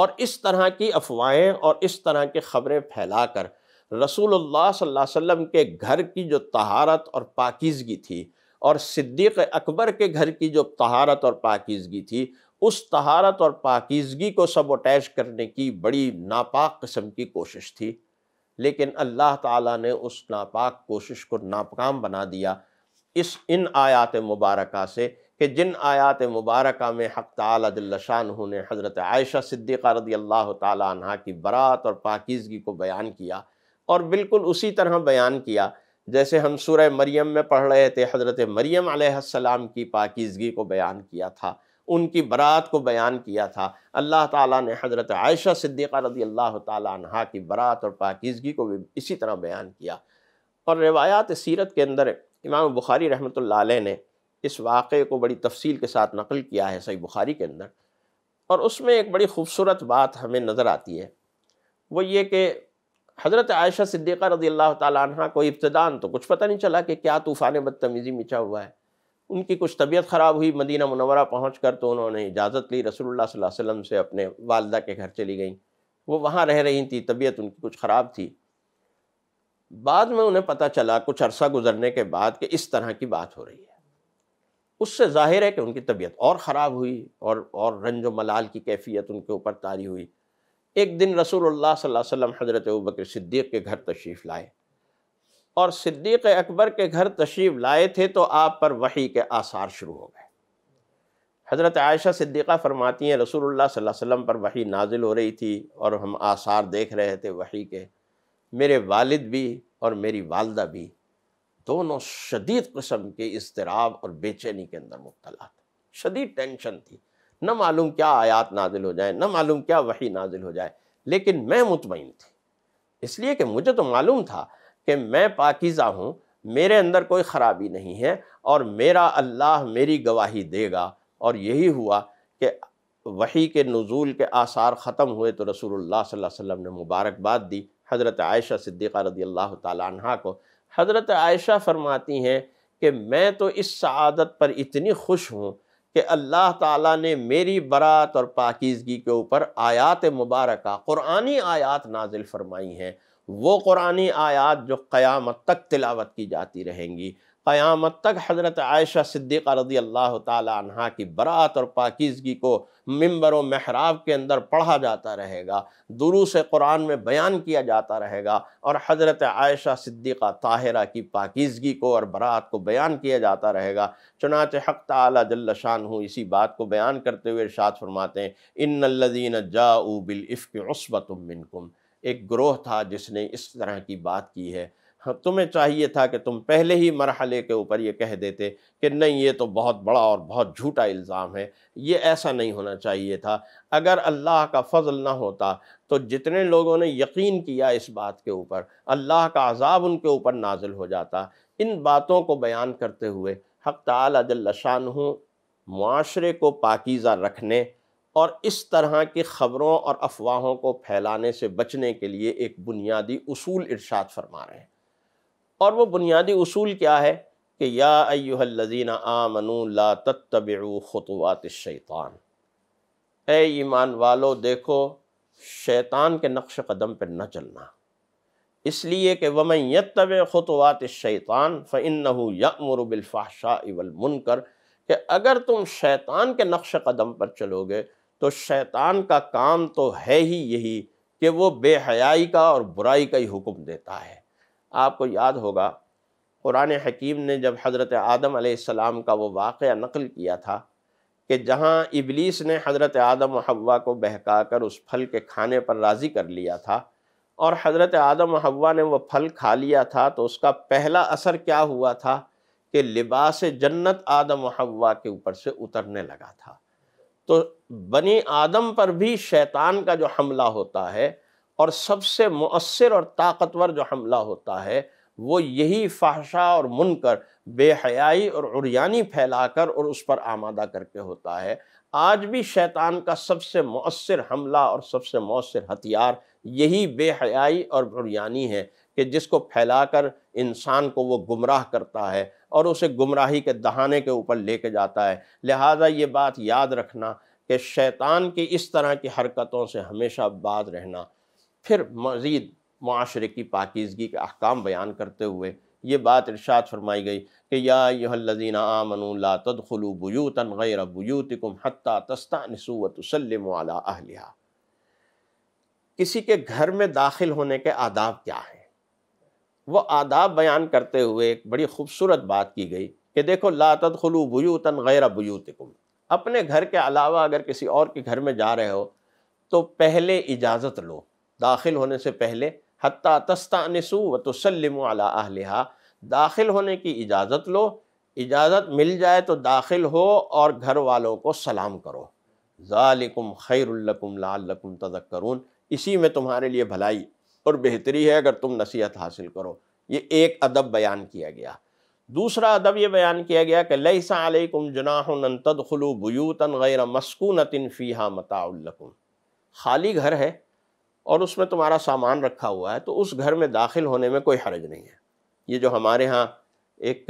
और इस तरह की अफवाहें और इस तरह की ख़बरें फैलाकर रसूलुल्लाह सल्लल्लाहु अलैहि वसल्लम के घर की जो तहारत और पाकिजगी थी और सिद्दीक़ अकबर के घर की जो तहारत और पाकिजगी थी उस तहारत और पाकिजगी को सबोटैश करने की बड़ी नापाक कस्म की कोशिश थी लेकिन अल्लाह ताला ने उस नापाक कोशिश को नापकाम बना दिया इस इन आयात मुबारक से कि जिन आयात मुबारक में हक तदिल्लाशान ने हज़रत आयशा सिद्दीक़ा रदी अल्लाह तह की बरात और पाकिजगी को बयान किया और बिल्कुल उसी तरह बयान किया जैसे हम सूर्य मरियम में पढ़ रहे थे हज़रत मरियम आसमाम की पाकिजगी को बयान किया था उनकी बरात को बयान किया था अल्लाह ताला ने हज़रत आयशा सिद्दीक़ा रदी अल्लाह तह की बरात और पाकिजगी को भी इसी तरह बयान किया और रवायात सीरत के अंदर इमाम बुखारी रहमत ने इस वाक़े को बड़ी तफसील के साथ नकल किया है सही बुखारी के अंदर और उसमें एक बड़ी खूबसूरत बात हमें नज़र आती है वो ये कि हज़रत आयशा सिद्दीक़ा रदी अल्लाह तह को इब्तदान तो कुछ पता नहीं चला कि क्या तूफ़ान बदतमीज़ी मिचा हुआ है उनकी कुछ तबीयत ख़राब हुई मदीना मुनवरा पहुँच कर तो उन्होंने इजाज़त ली रसूलुल्लाह सल्लल्लाहु अलैहि वसल्लम से अपने वालदा के घर चली गई वो वहाँ रह रही थी तबीयत उनकी कुछ ख़राब थी बाद में उन्हें पता चला कुछ अरसा गुजरने के बाद कि इस तरह की बात हो रही है उससे जाहिर है कि उनकी तबीयत और ख़राब हुई और और रंज मलाल की कैफियत उनके ऊपर तारी हुई एक दिन रसूलुल्लाह सल्लल्लाहु अलैहि वसल्लम हज़रत अबू बकर सिद्दीक़ के घर तशरीफ़ लाए और सिद्दीक़ अकबर के घर तशरीफ़ लाए थे तो आप पर वही के आसार शुरू हो गए हज़रत आयशा सिद्दीक़ा फरमाती हैं रसूलुल्लाह सल्लल्लाहु अलैहि वसल्लम पर वही नाजिल हो रही थी और हम आसार देख रहे थे वही के मेरे वालिद भी और मेरी वालदा भी दोनों शदीद कस्म के इसतराब और बेचैनी के अंदर मुबतला थे शदीद टेंशन थी न मालूम क्या आयात नाजिल हो जाए न मालूम क्या वही नाजिल हो जाए लेकिन मैं मुतमिन थी इसलिए कि मुझे तो मालूम था कि मैं पाकिज़ा हूँ मेरे अंदर कोई ख़राबी नहीं है और मेरा अल्लाह मेरी गवाही देगा और यही हुआ कि वही के नज़ूल के आसार ख़त्म हुए तो रसूलुल्लाह सल्लल्लाहु अलैहि वसल्लम ने मुबारकबाद दी हज़रत आयशा सिद्दीक़ा रदी अल्लाह तहा को हज़रत आयशा फरमाती हैं कि मैं तो इस सआदत पर इतनी खुश हूँ कि अल्लाह ताला ने मेरी बरात और पाकिज़गी के ऊपर आयात मुबारक क़ुरानी आयात नाजिल फरमाई हैं वो कुरानी आयात जो क़यामत तक तिलावत की जाती रहेंगी क़यामत तक हज़रत आयशा सिद्दीक़ा रदी अल्लाह तहा की बरात और पाकिजगी को मंबर व महराब के अंदर पढ़ा जाता रहेगा दुरूस कुरान में बयान किया जाता रहेगा और हज़रत आयशा सिद्दीक़ा ताहिरा की पाकिजगी को और बरात को बयान किया जाता रहेगा चुनाच हक़ ताली जल्ल हूँ इसी बात को बयान करते हुए इर्शाद फरमाते हैं इन लदीन जाऊ बिलफ़ उसबत मिनकुम एक ग्रोह था जिसने इस तरह की बात की है हाँ, तुम्हें चाहिए था कि तुम पहले ही मरहले के ऊपर ये कह देते कि नहीं ये तो बहुत बड़ा और बहुत झूठा इल्ज़ाम है ये ऐसा नहीं होना चाहिए था अगर अल्लाह का फजल ना होता तो जितने लोगों ने यकीन किया इस बात के ऊपर अल्लाह का अजाब उनके ऊपर नाजिल हो जाता इन बातों को बयान करते हुए हक ताल अजल्लाशान हूँ माशरे को पाकिज़ा रखने और इस तरह की ख़बरों और अफवाहों को फैलाने से बचने के लिए एक बुनियादी असूल इरशाद फरमा रहे हैं और वो बुनियादी असूल क्या है कि या अयुहल्लजीना आमनू ला तत्तब खतवात शैतान ए ईमान वालो देखो शैतान के नक्श कदम पर न चलना इसलिए कि वमन यत्तब खतवात शैतान फ़िन यमरबिलफ़ाशा इवलमनकर कि अगर तुम शैतान के नक्श कदम पर चलोगे तो शैतान का काम तो है ही यही कि वो बेहयाई का और बुराई का ही हुक्म देता है आपको याद होगा कुरान हकीम ने जब हज़रत आदम आसमाम का वो वाक़ नकल किया था कि जहाँ इबलीस ने हज़रत आदम हवा को बहका कर उस फल के खाने पर राज़ी कर लिया था और हज़रत आदम हवा ने वह फल खा लिया था तो उसका पहला असर क्या हुआ था कि लिबास जन्नत आदम हवा के ऊपर से उतरने लगा था तो बनी आदम पर भी शैतान का जो हमला होता है और सबसे मौसर और ताकतवर जो हमला होता है वो यही फाशा और मुनकर बेहयाई और उरियानी फैलाकर और उस पर आमादा करके होता है आज भी शैतान का सबसे मौसर हमला और सबसे मौसर हथियार यही बेहयाई और उरियानी है कि जिसको फैलाकर इंसान को वो गुमराह करता है और उसे गुमराही के दहाने के ऊपर लेके जाता है लिहाजा ये बात याद रखना कि शैतान की इस तरह की हरकतों से हमेशा बाज रहना फिर मज़ीद माशरे की पाकिजगी के अहकाम बयान करते हुए ये बात इर्शाद फरमाई गई कि याजीन आमन ला तदखलू बुयूतन गैर बुयूतिकुम हत्ता तस्ता नसूव अहलिया किसी के घर में दाखिल होने के आदाब क्या हैं वो आदाब बयान करते हुए एक बड़ी खूबसूरत बात की गई कि देखो लातद खलू बुयूतन गैर बुयूतकुम अपने घर के अलावा अगर किसी और के घर में जा रहे हो तो पहले इजाज़त लो दाखिल होने से पहले हती तस्तानसु व तसलम अला दाखिल होने की इजाज़त लो इजाज़त मिल जाए तो दाखिल हो और घर वालों को सलाम करो ज़ालकुम खैरकुम लाकुम तजक्रून इसी में तुम्हारे लिए भलाई और बेहतरी है अगर तुम नसीहत हासिल करो ये एक अदब बयान किया गया दूसरा अदब ये बयान किया गया कि लईसम जुनाहन तदखलू बुयूतन गैर मस्कूनतिन फ़ीहा मताउल्लकुम खाली घर है और उसमें तुम्हारा सामान रखा हुआ है तो उस घर में दाखिल होने में कोई हर्ज नहीं है ये जो हमारे यहाँ एक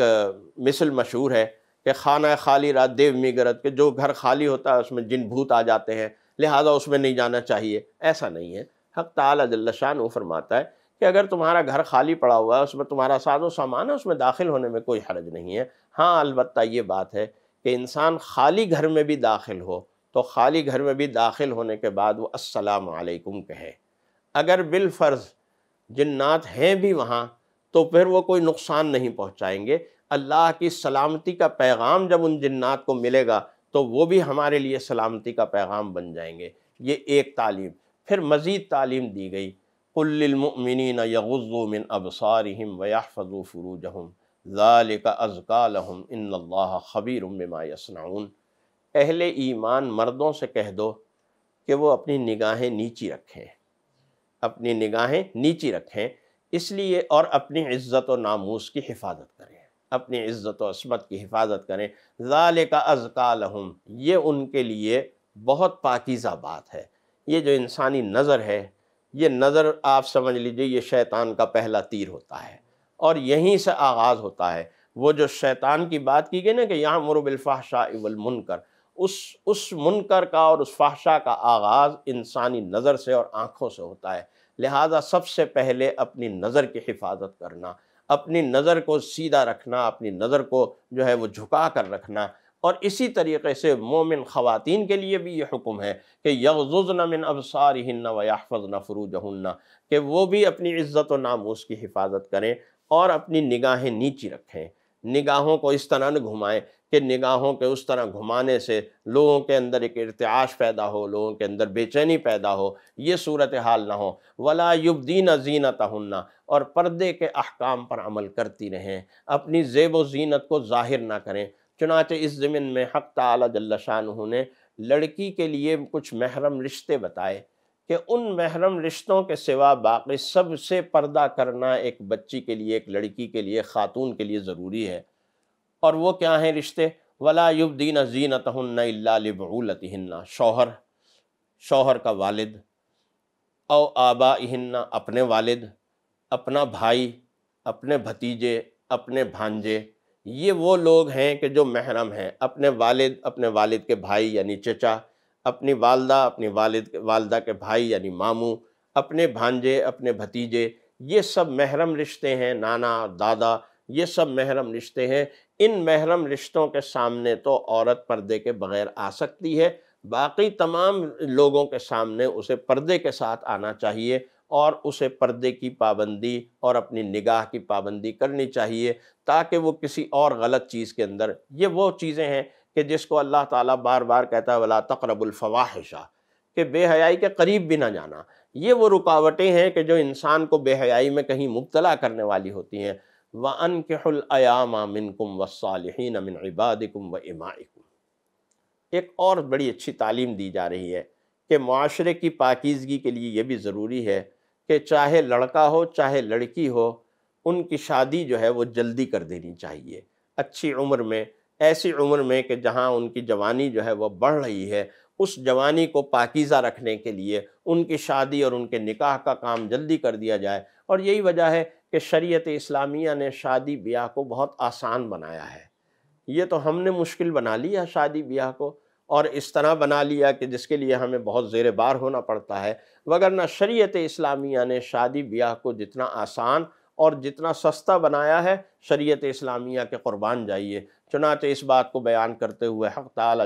मिसल मशहूर है कि खाना खाली रात देव मिगरत के जो घर खाली होता है उसमें जिन भूत आ जाते हैं लिहाजा उसमें नहीं जाना चाहिए ऐसा नहीं है हक ताल फरमाता है कि अगर तुम्हारा घर खाली पड़ा हुआ है उसमें तुम्हारा साजो सामान है उसमें दाखिल होने में कोई हरज नहीं है हाँ अलबत् ये बात है कि इंसान खाली घर में भी दाखिल हो तो खाली घर में भी दाखिल होने के बाद वो असलकुम कहे अगर बिलफ़र्ज़ जन्नात हैं भी वहाँ तो फिर वो कोई नुकसान नहीं पहुँचाएंगे अल्लाह की सलामती का पैगाम जब उन जन्नात को मिलेगा तो वो भी हमारे लिए सलामती का पैगाम बन जाएंगे ये एक तालीम फिर मज़ीद तालीम दी गई कुल्लमिन यगुज़ुमिन अबसारहम वयाफ़ु फ़रूजहम ज़ालिक अज़का लहम इन ख़बीर उमायसनाउन अहल ईमान मर्दों से कह दो कि वो अपनी निगाहें नीची रखें अपनी निगाहें नीची रखें इसलिए और अपनी इज़्ज़त व नामूस की हिफाजत करें अपनी इज़्ज़त वस्मत असमत की हिफाजत करें लाल का अज़का लहम ये उनके लिए बहुत पाकिज़ा बात है ये जो इंसानी नज़र है ये नज़र आप समझ लीजिए ये शैतान का पहला तीर होता है और यहीं से आगाज़ होता है वो जो शैतान की बात की गई ना कि यहाँ मुरबिलफ़ाशा इवलमुनकर उस उस मुनकर का और उस फाशा का आगाज़ इंसानी नज़र से और आँखों से होता है लिहाजा सबसे पहले अपनी नज़र की हिफाजत करना अपनी नज़र को सीधा रखना अपनी नज़र को जो है वो झुका कर रखना और इसी तरीके से मोमिन ख़वातीन के लिए भी ये हुक्म है कि यगज़ुज़न मिन अबसार हिन्ना व याफ़न फ़रूज हन्ना कि वो भी अपनी इज़्ज़त व नामूस की हिफाजत करें और अपनी निगाहें नीची रखें निगाहों को इस तरह न घुमाएं कि निगाहों के उस तरह घुमाने से लोगों के अंदर एक इरतआश पैदा हो लोगों के अंदर बेचैनी पैदा हो ये सूरत हाल ना हो वला युबदीन जीनत हन्ना और पर्दे के अहकाम पर अमल करती रहें अपनी जेब व जीनत को ज़ाहिर ना करें चुनाच इस ज़मीन में हक़ तला जल्ला शाह ने लड़की के लिए कुछ महरम रिश्ते बताए कि उन महरम रिश्तों के सिवा बाकी सबसे पर्दा करना एक बच्ची के लिए एक लड़की के लिए ख़ातून के लिए ज़रूरी है और वो क्या हैं रिश्ते वला युबदीन जीनत हन्ना शौहर शौहर का वालिद औ आबा अपने वालिद अपना भाई अपने भतीजे अपने भांजे ये वो लोग हैं कि जो महरम हैं अपने वालिद अपने वालिद के भाई यानी चचा अपनी वालदा अपनी वालिद वालदा के भाई यानी मामू अपने भांजे अपने भतीजे ये सब महरम रिश्ते हैं नाना दादा ये सब महरम रिश्ते हैं इन महरम रिश्तों के सामने तो औरत पर्दे के बग़ैर आ सकती है बाकी तमाम लोगों के सामने उसे पर्दे के साथ आना चाहिए और उसे पर्दे की पाबंदी और अपनी निगाह की पाबंदी करनी चाहिए ताकि वो किसी और गलत चीज़ के अंदर ये वो चीज़ें हैं कि जिसको अल्लाह ताला बार बार कहता है वला तकरबुलफवाहिशा कि बेहयाई के करीब भी ना जाना ये वो रुकावटें हैं कि जो इंसान को बेहयाई में कहीं मुबतला करने वाली होती हैं व अन केहलयामा मिनकुम वसालहन अमिन इबादिकुम व इमाकुम एक और बड़ी अच्छी तालीम दी जा रही है कि माशरे की पाकिजगी के लिए यह भी ज़रूरी है कि चाहे लड़का हो चाहे लड़की हो उनकी शादी जो है वो जल्दी कर देनी चाहिए अच्छी उम्र में ऐसी उम्र में कि जहाँ उनकी जवानी जो है वह बढ़ रही है उस जवानी को पाकिज़ा रखने के लिए उनकी शादी और उनके निकाह का काम जल्दी कर दिया जाए और यही वजह है कि शरीयत इस्लामिया ने शादी ब्याह को बहुत आसान बनाया है ये तो हमने मुश्किल बना लिया शादी ब्याह को और इस तरह बना लिया कि जिसके लिए हमें बहुत ज़ेर बार होना पड़ता है वगरना शरीयत इस्लामिया ने शादी ब्याह को जितना आसान और जितना सस्ता बनाया है शरीयत इस्लामिया के क़ुरबान जाइए चुनाच इस बात को बयान करते हुए हक़ ताल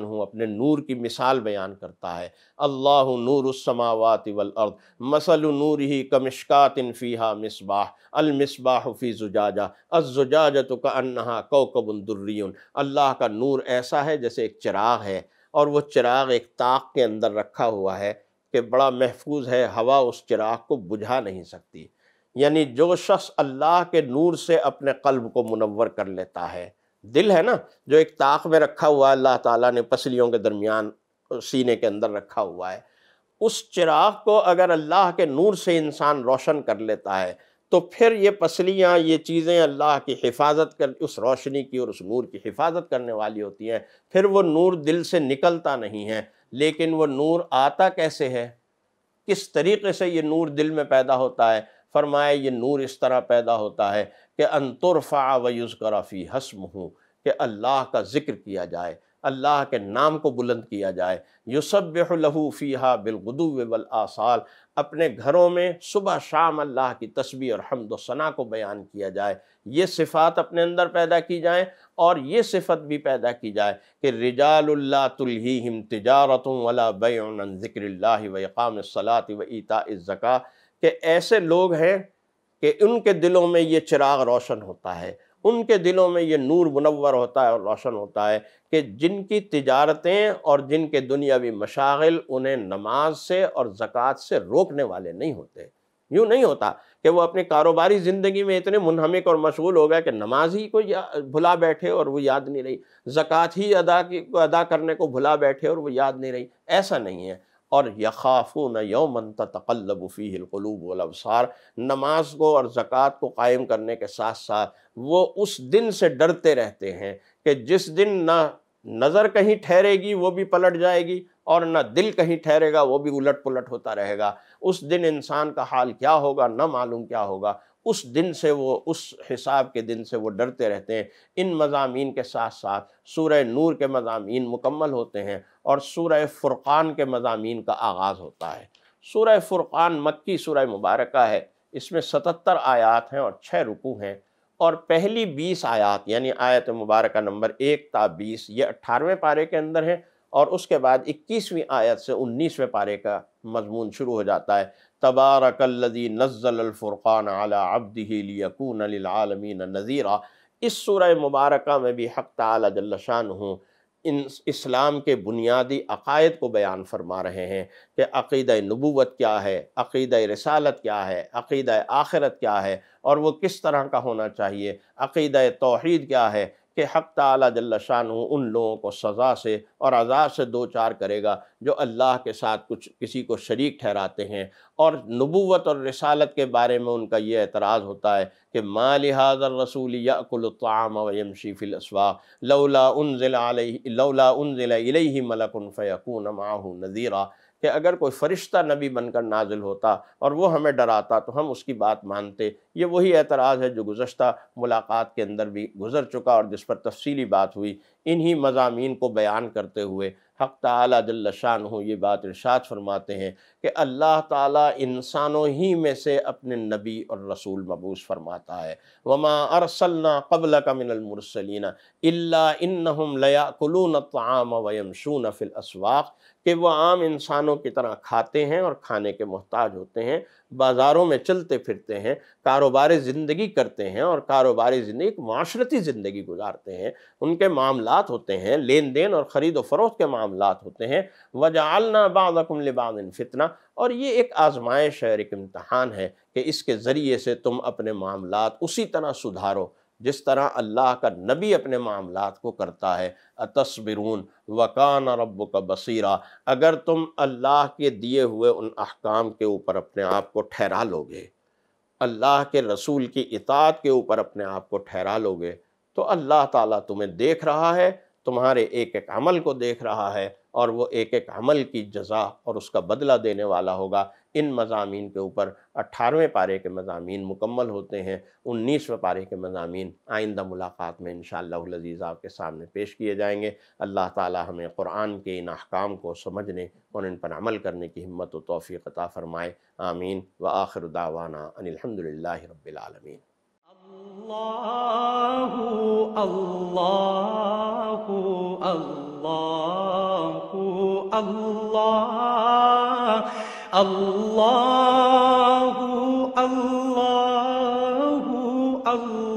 हूँ अपने नूर की मिसाल बयान करता है अल्लाह नूरसमावात वलअर्द मसल नूर ही कमिश्कात फ़ीहा मिसबाह अलमिसबाह फ़ी जुजाजा अजुजाज तो का कौकबुलदुर्रियन अल्लाह का नूर ऐसा है जैसे एक चिराग है और वह चिराग एक ताक के अंदर रखा हुआ है कि बड़ा महफूज है हवा उस चिराग को बुझा नहीं सकती यानी जो शख्स अल्लाह के नूर से अपने कल्ब को मुनवर कर लेता है दिल है ना जो एक ताक में रखा हुआ है अल्लाह ताला ने पसलियों के दरमियान सीने के अंदर रखा हुआ है उस चिराग को अगर अल्लाह के नूर से इंसान रोशन कर लेता है तो फिर ये पसलियाँ ये चीज़ें अल्लाह की हिफाजत कर उस रोशनी की और उस नूर की हिफाजत करने वाली होती हैं फिर वो नूर दिल से निकलता नहीं है लेकिन वो नूर आता कैसे है किस तरीके से ये नूर दिल में पैदा होता है फरमाए ये नूर इस तरह पैदा होता है कि अंतरफ़ा वयुज़कराफ़ी हसम हूँ कि अल्लाह का ज़िक्र किया जाए अल्लाह के नाम को बुलंद किया जाए यूसब लहू फ़ीहा बिलगदू वल आसाल अपने घरों में सुबह शाम अल्लाह की तस्वीर और हमदोसना को बयान किया जाए ये सिफ़ात अपने अंदर पैदा की जाएँ और ये सिफत भी पैदा की जाए कि रिजाल्ला तुल्हीम तजारत वला बन ज़िक्र व इकाम सलात व ईता ज़क़ा कि ऐसे लोग हैं कि उनके दिलों में ये चिराग रोशन होता है उनके दिलों में ये नूर मुनवर होता है और रोशन होता है कि जिनकी तजारतें और जिनके दुनियावी मशागिल उन्हें नमाज से और ज़क़़त से रोकने वाले नहीं होते यूँ नहीं होता कि वो अपने कारोबारी ज़िंदगी में इतने मुनहमिक और मशगूल हो गए कि नमाज ही को भुला बैठे और वो याद नहीं रही ज़क़़त ही अदा की अदा करने को भुला बैठे और वो याद नहीं रही ऐसा नहीं है और यखाफू न यौमन तकल्लबफ़ी हिलकलूब वलबसार नमाज को और ज़क़़त को कायम करने के साथ साथ वो उस दिन से डरते रहते हैं कि जिस दिन ना नज़र कहीं ठहरेगी वो भी पलट जाएगी और ना दिल कहीं ठहरेगा वो भी उलट पुलट होता रहेगा उस दिन इंसान का हाल क्या होगा ना मालूम क्या होगा उस दिन से वो उस हिसाब के दिन से वो डरते रहते हैं इन मजामी के साथ साथ सूर्य नूर के मजामी मुकम्मल होते हैं और सूर फ़ुरक़ान के मजामी का आगाज़ होता है सूर फ़ुरक़ान मक्की सूर मुबारक है इसमें सतहत्तर आयात हैं और छः रुकू हैं और पहली बीस आयात यानी आयत मुबारक नंबर एक ता बीस ये अट्ठारहवें पारे के अंदर हैं और उसके बाद इक्कीसवीं आयत से उन्नीसवें पारे का मजमून शुरू हो जाता है तबारकल्लि नज़लफ़ुरक़ान अला अबदीलियकून आलमीन नज़ीरा इस सूर मुबारक में भी हक तलाशान हूँ इन इस्लाम के बुनियादी अकायद को बयान फरमा रहे हैं कि अकीद नबूवत क्या है अकीद रसालत क्या है अकीद आखिरत क्या है और वो किस तरह का होना चाहिए अकीद तोहद क्या है कि हक़ ताला जल्ला उन लोगों को सज़ा से और अजाब से दो चार करेगा जो अल्लाह के साथ कुछ किसी को शरीक ठहराते हैं और नबूवत और रसालत के बारे में उनका ये एतराज़ होता है कि माँ लिहाज रसूल याकुलताम वम लौला उन लौला उन ज़िला मलकुन फ़यकून नज़ीरा कि अगर कोई फ़रिश्ता नबी बनकर नाजिल होता और वो हमें डराता तो हम उसकी बात मानते ये वही एतराज़ है जो गुज्त मुलाकात के अंदर भी गुजर चुका और जिस पर तफसीली बात हुई इन्हीं मजामी को बयान करते हुए हक़ ताला जल्ल हूँ ये बात इर्शाद फरमाते हैं कि अल्लाह ताली इंसानों ही में से अपने नबी और रसूल मबूस फरमाता है वमा अरसलना कबल कमिनमरसलिना इन्नहम लयाकुलून फिल असवाक़ के वह आम इंसानों की तरह खाते हैं और खाने के मोहताज होते हैं बाज़ारों में चलते फिरते हैं कारोबारी ज़िंदगी करते हैं और कारोबारी ज़िंदगी एक माशरती ज़िंदगी गुजारते हैं उनके मामला होते हैं लेन देन और ख़रीद व फरोख्त के मामला होते हैं वजालना बाकम लिबान फितना और ये एक आजमाइश है एक इम्तहान है कि इसके ज़रिए से तुम अपने मामला उसी तरह सुधारो जिस तरह अल्लाह का नबी अपने मामला को करता है अतस्बिरून वकान रब का बसीरा अगर तुम अल्लाह के दिए हुए उन अहकाम के ऊपर अपने आप को ठहरा लोगे अल्लाह के रसूल की इतात के ऊपर अपने आप को ठहरा लोगे तो अल्लाह ताला तुम्हें देख रहा है तुम्हारे एक एक अमल को देख रहा है और वो एक एक अमल की जजा और उसका बदला देने वाला होगा इन मजामी के ऊपर अट्ठारहवें पारे के मजामी मुकम्मल होते हैं उन्नीसवें पारे के मजामी आइंदा मुलाकात में इन शजीज़ के सामने पेश किए जाएंगे अल्लाह ताली हमें क़ुरान के इन अहकाम को समझने और इन पर अमल करने की हिम्मत व तोफ़ी अता फ़रमाए आमीन व आखिर दावाना अनिलहमदिल्ला रबालमीन अल्लाह الله الله الله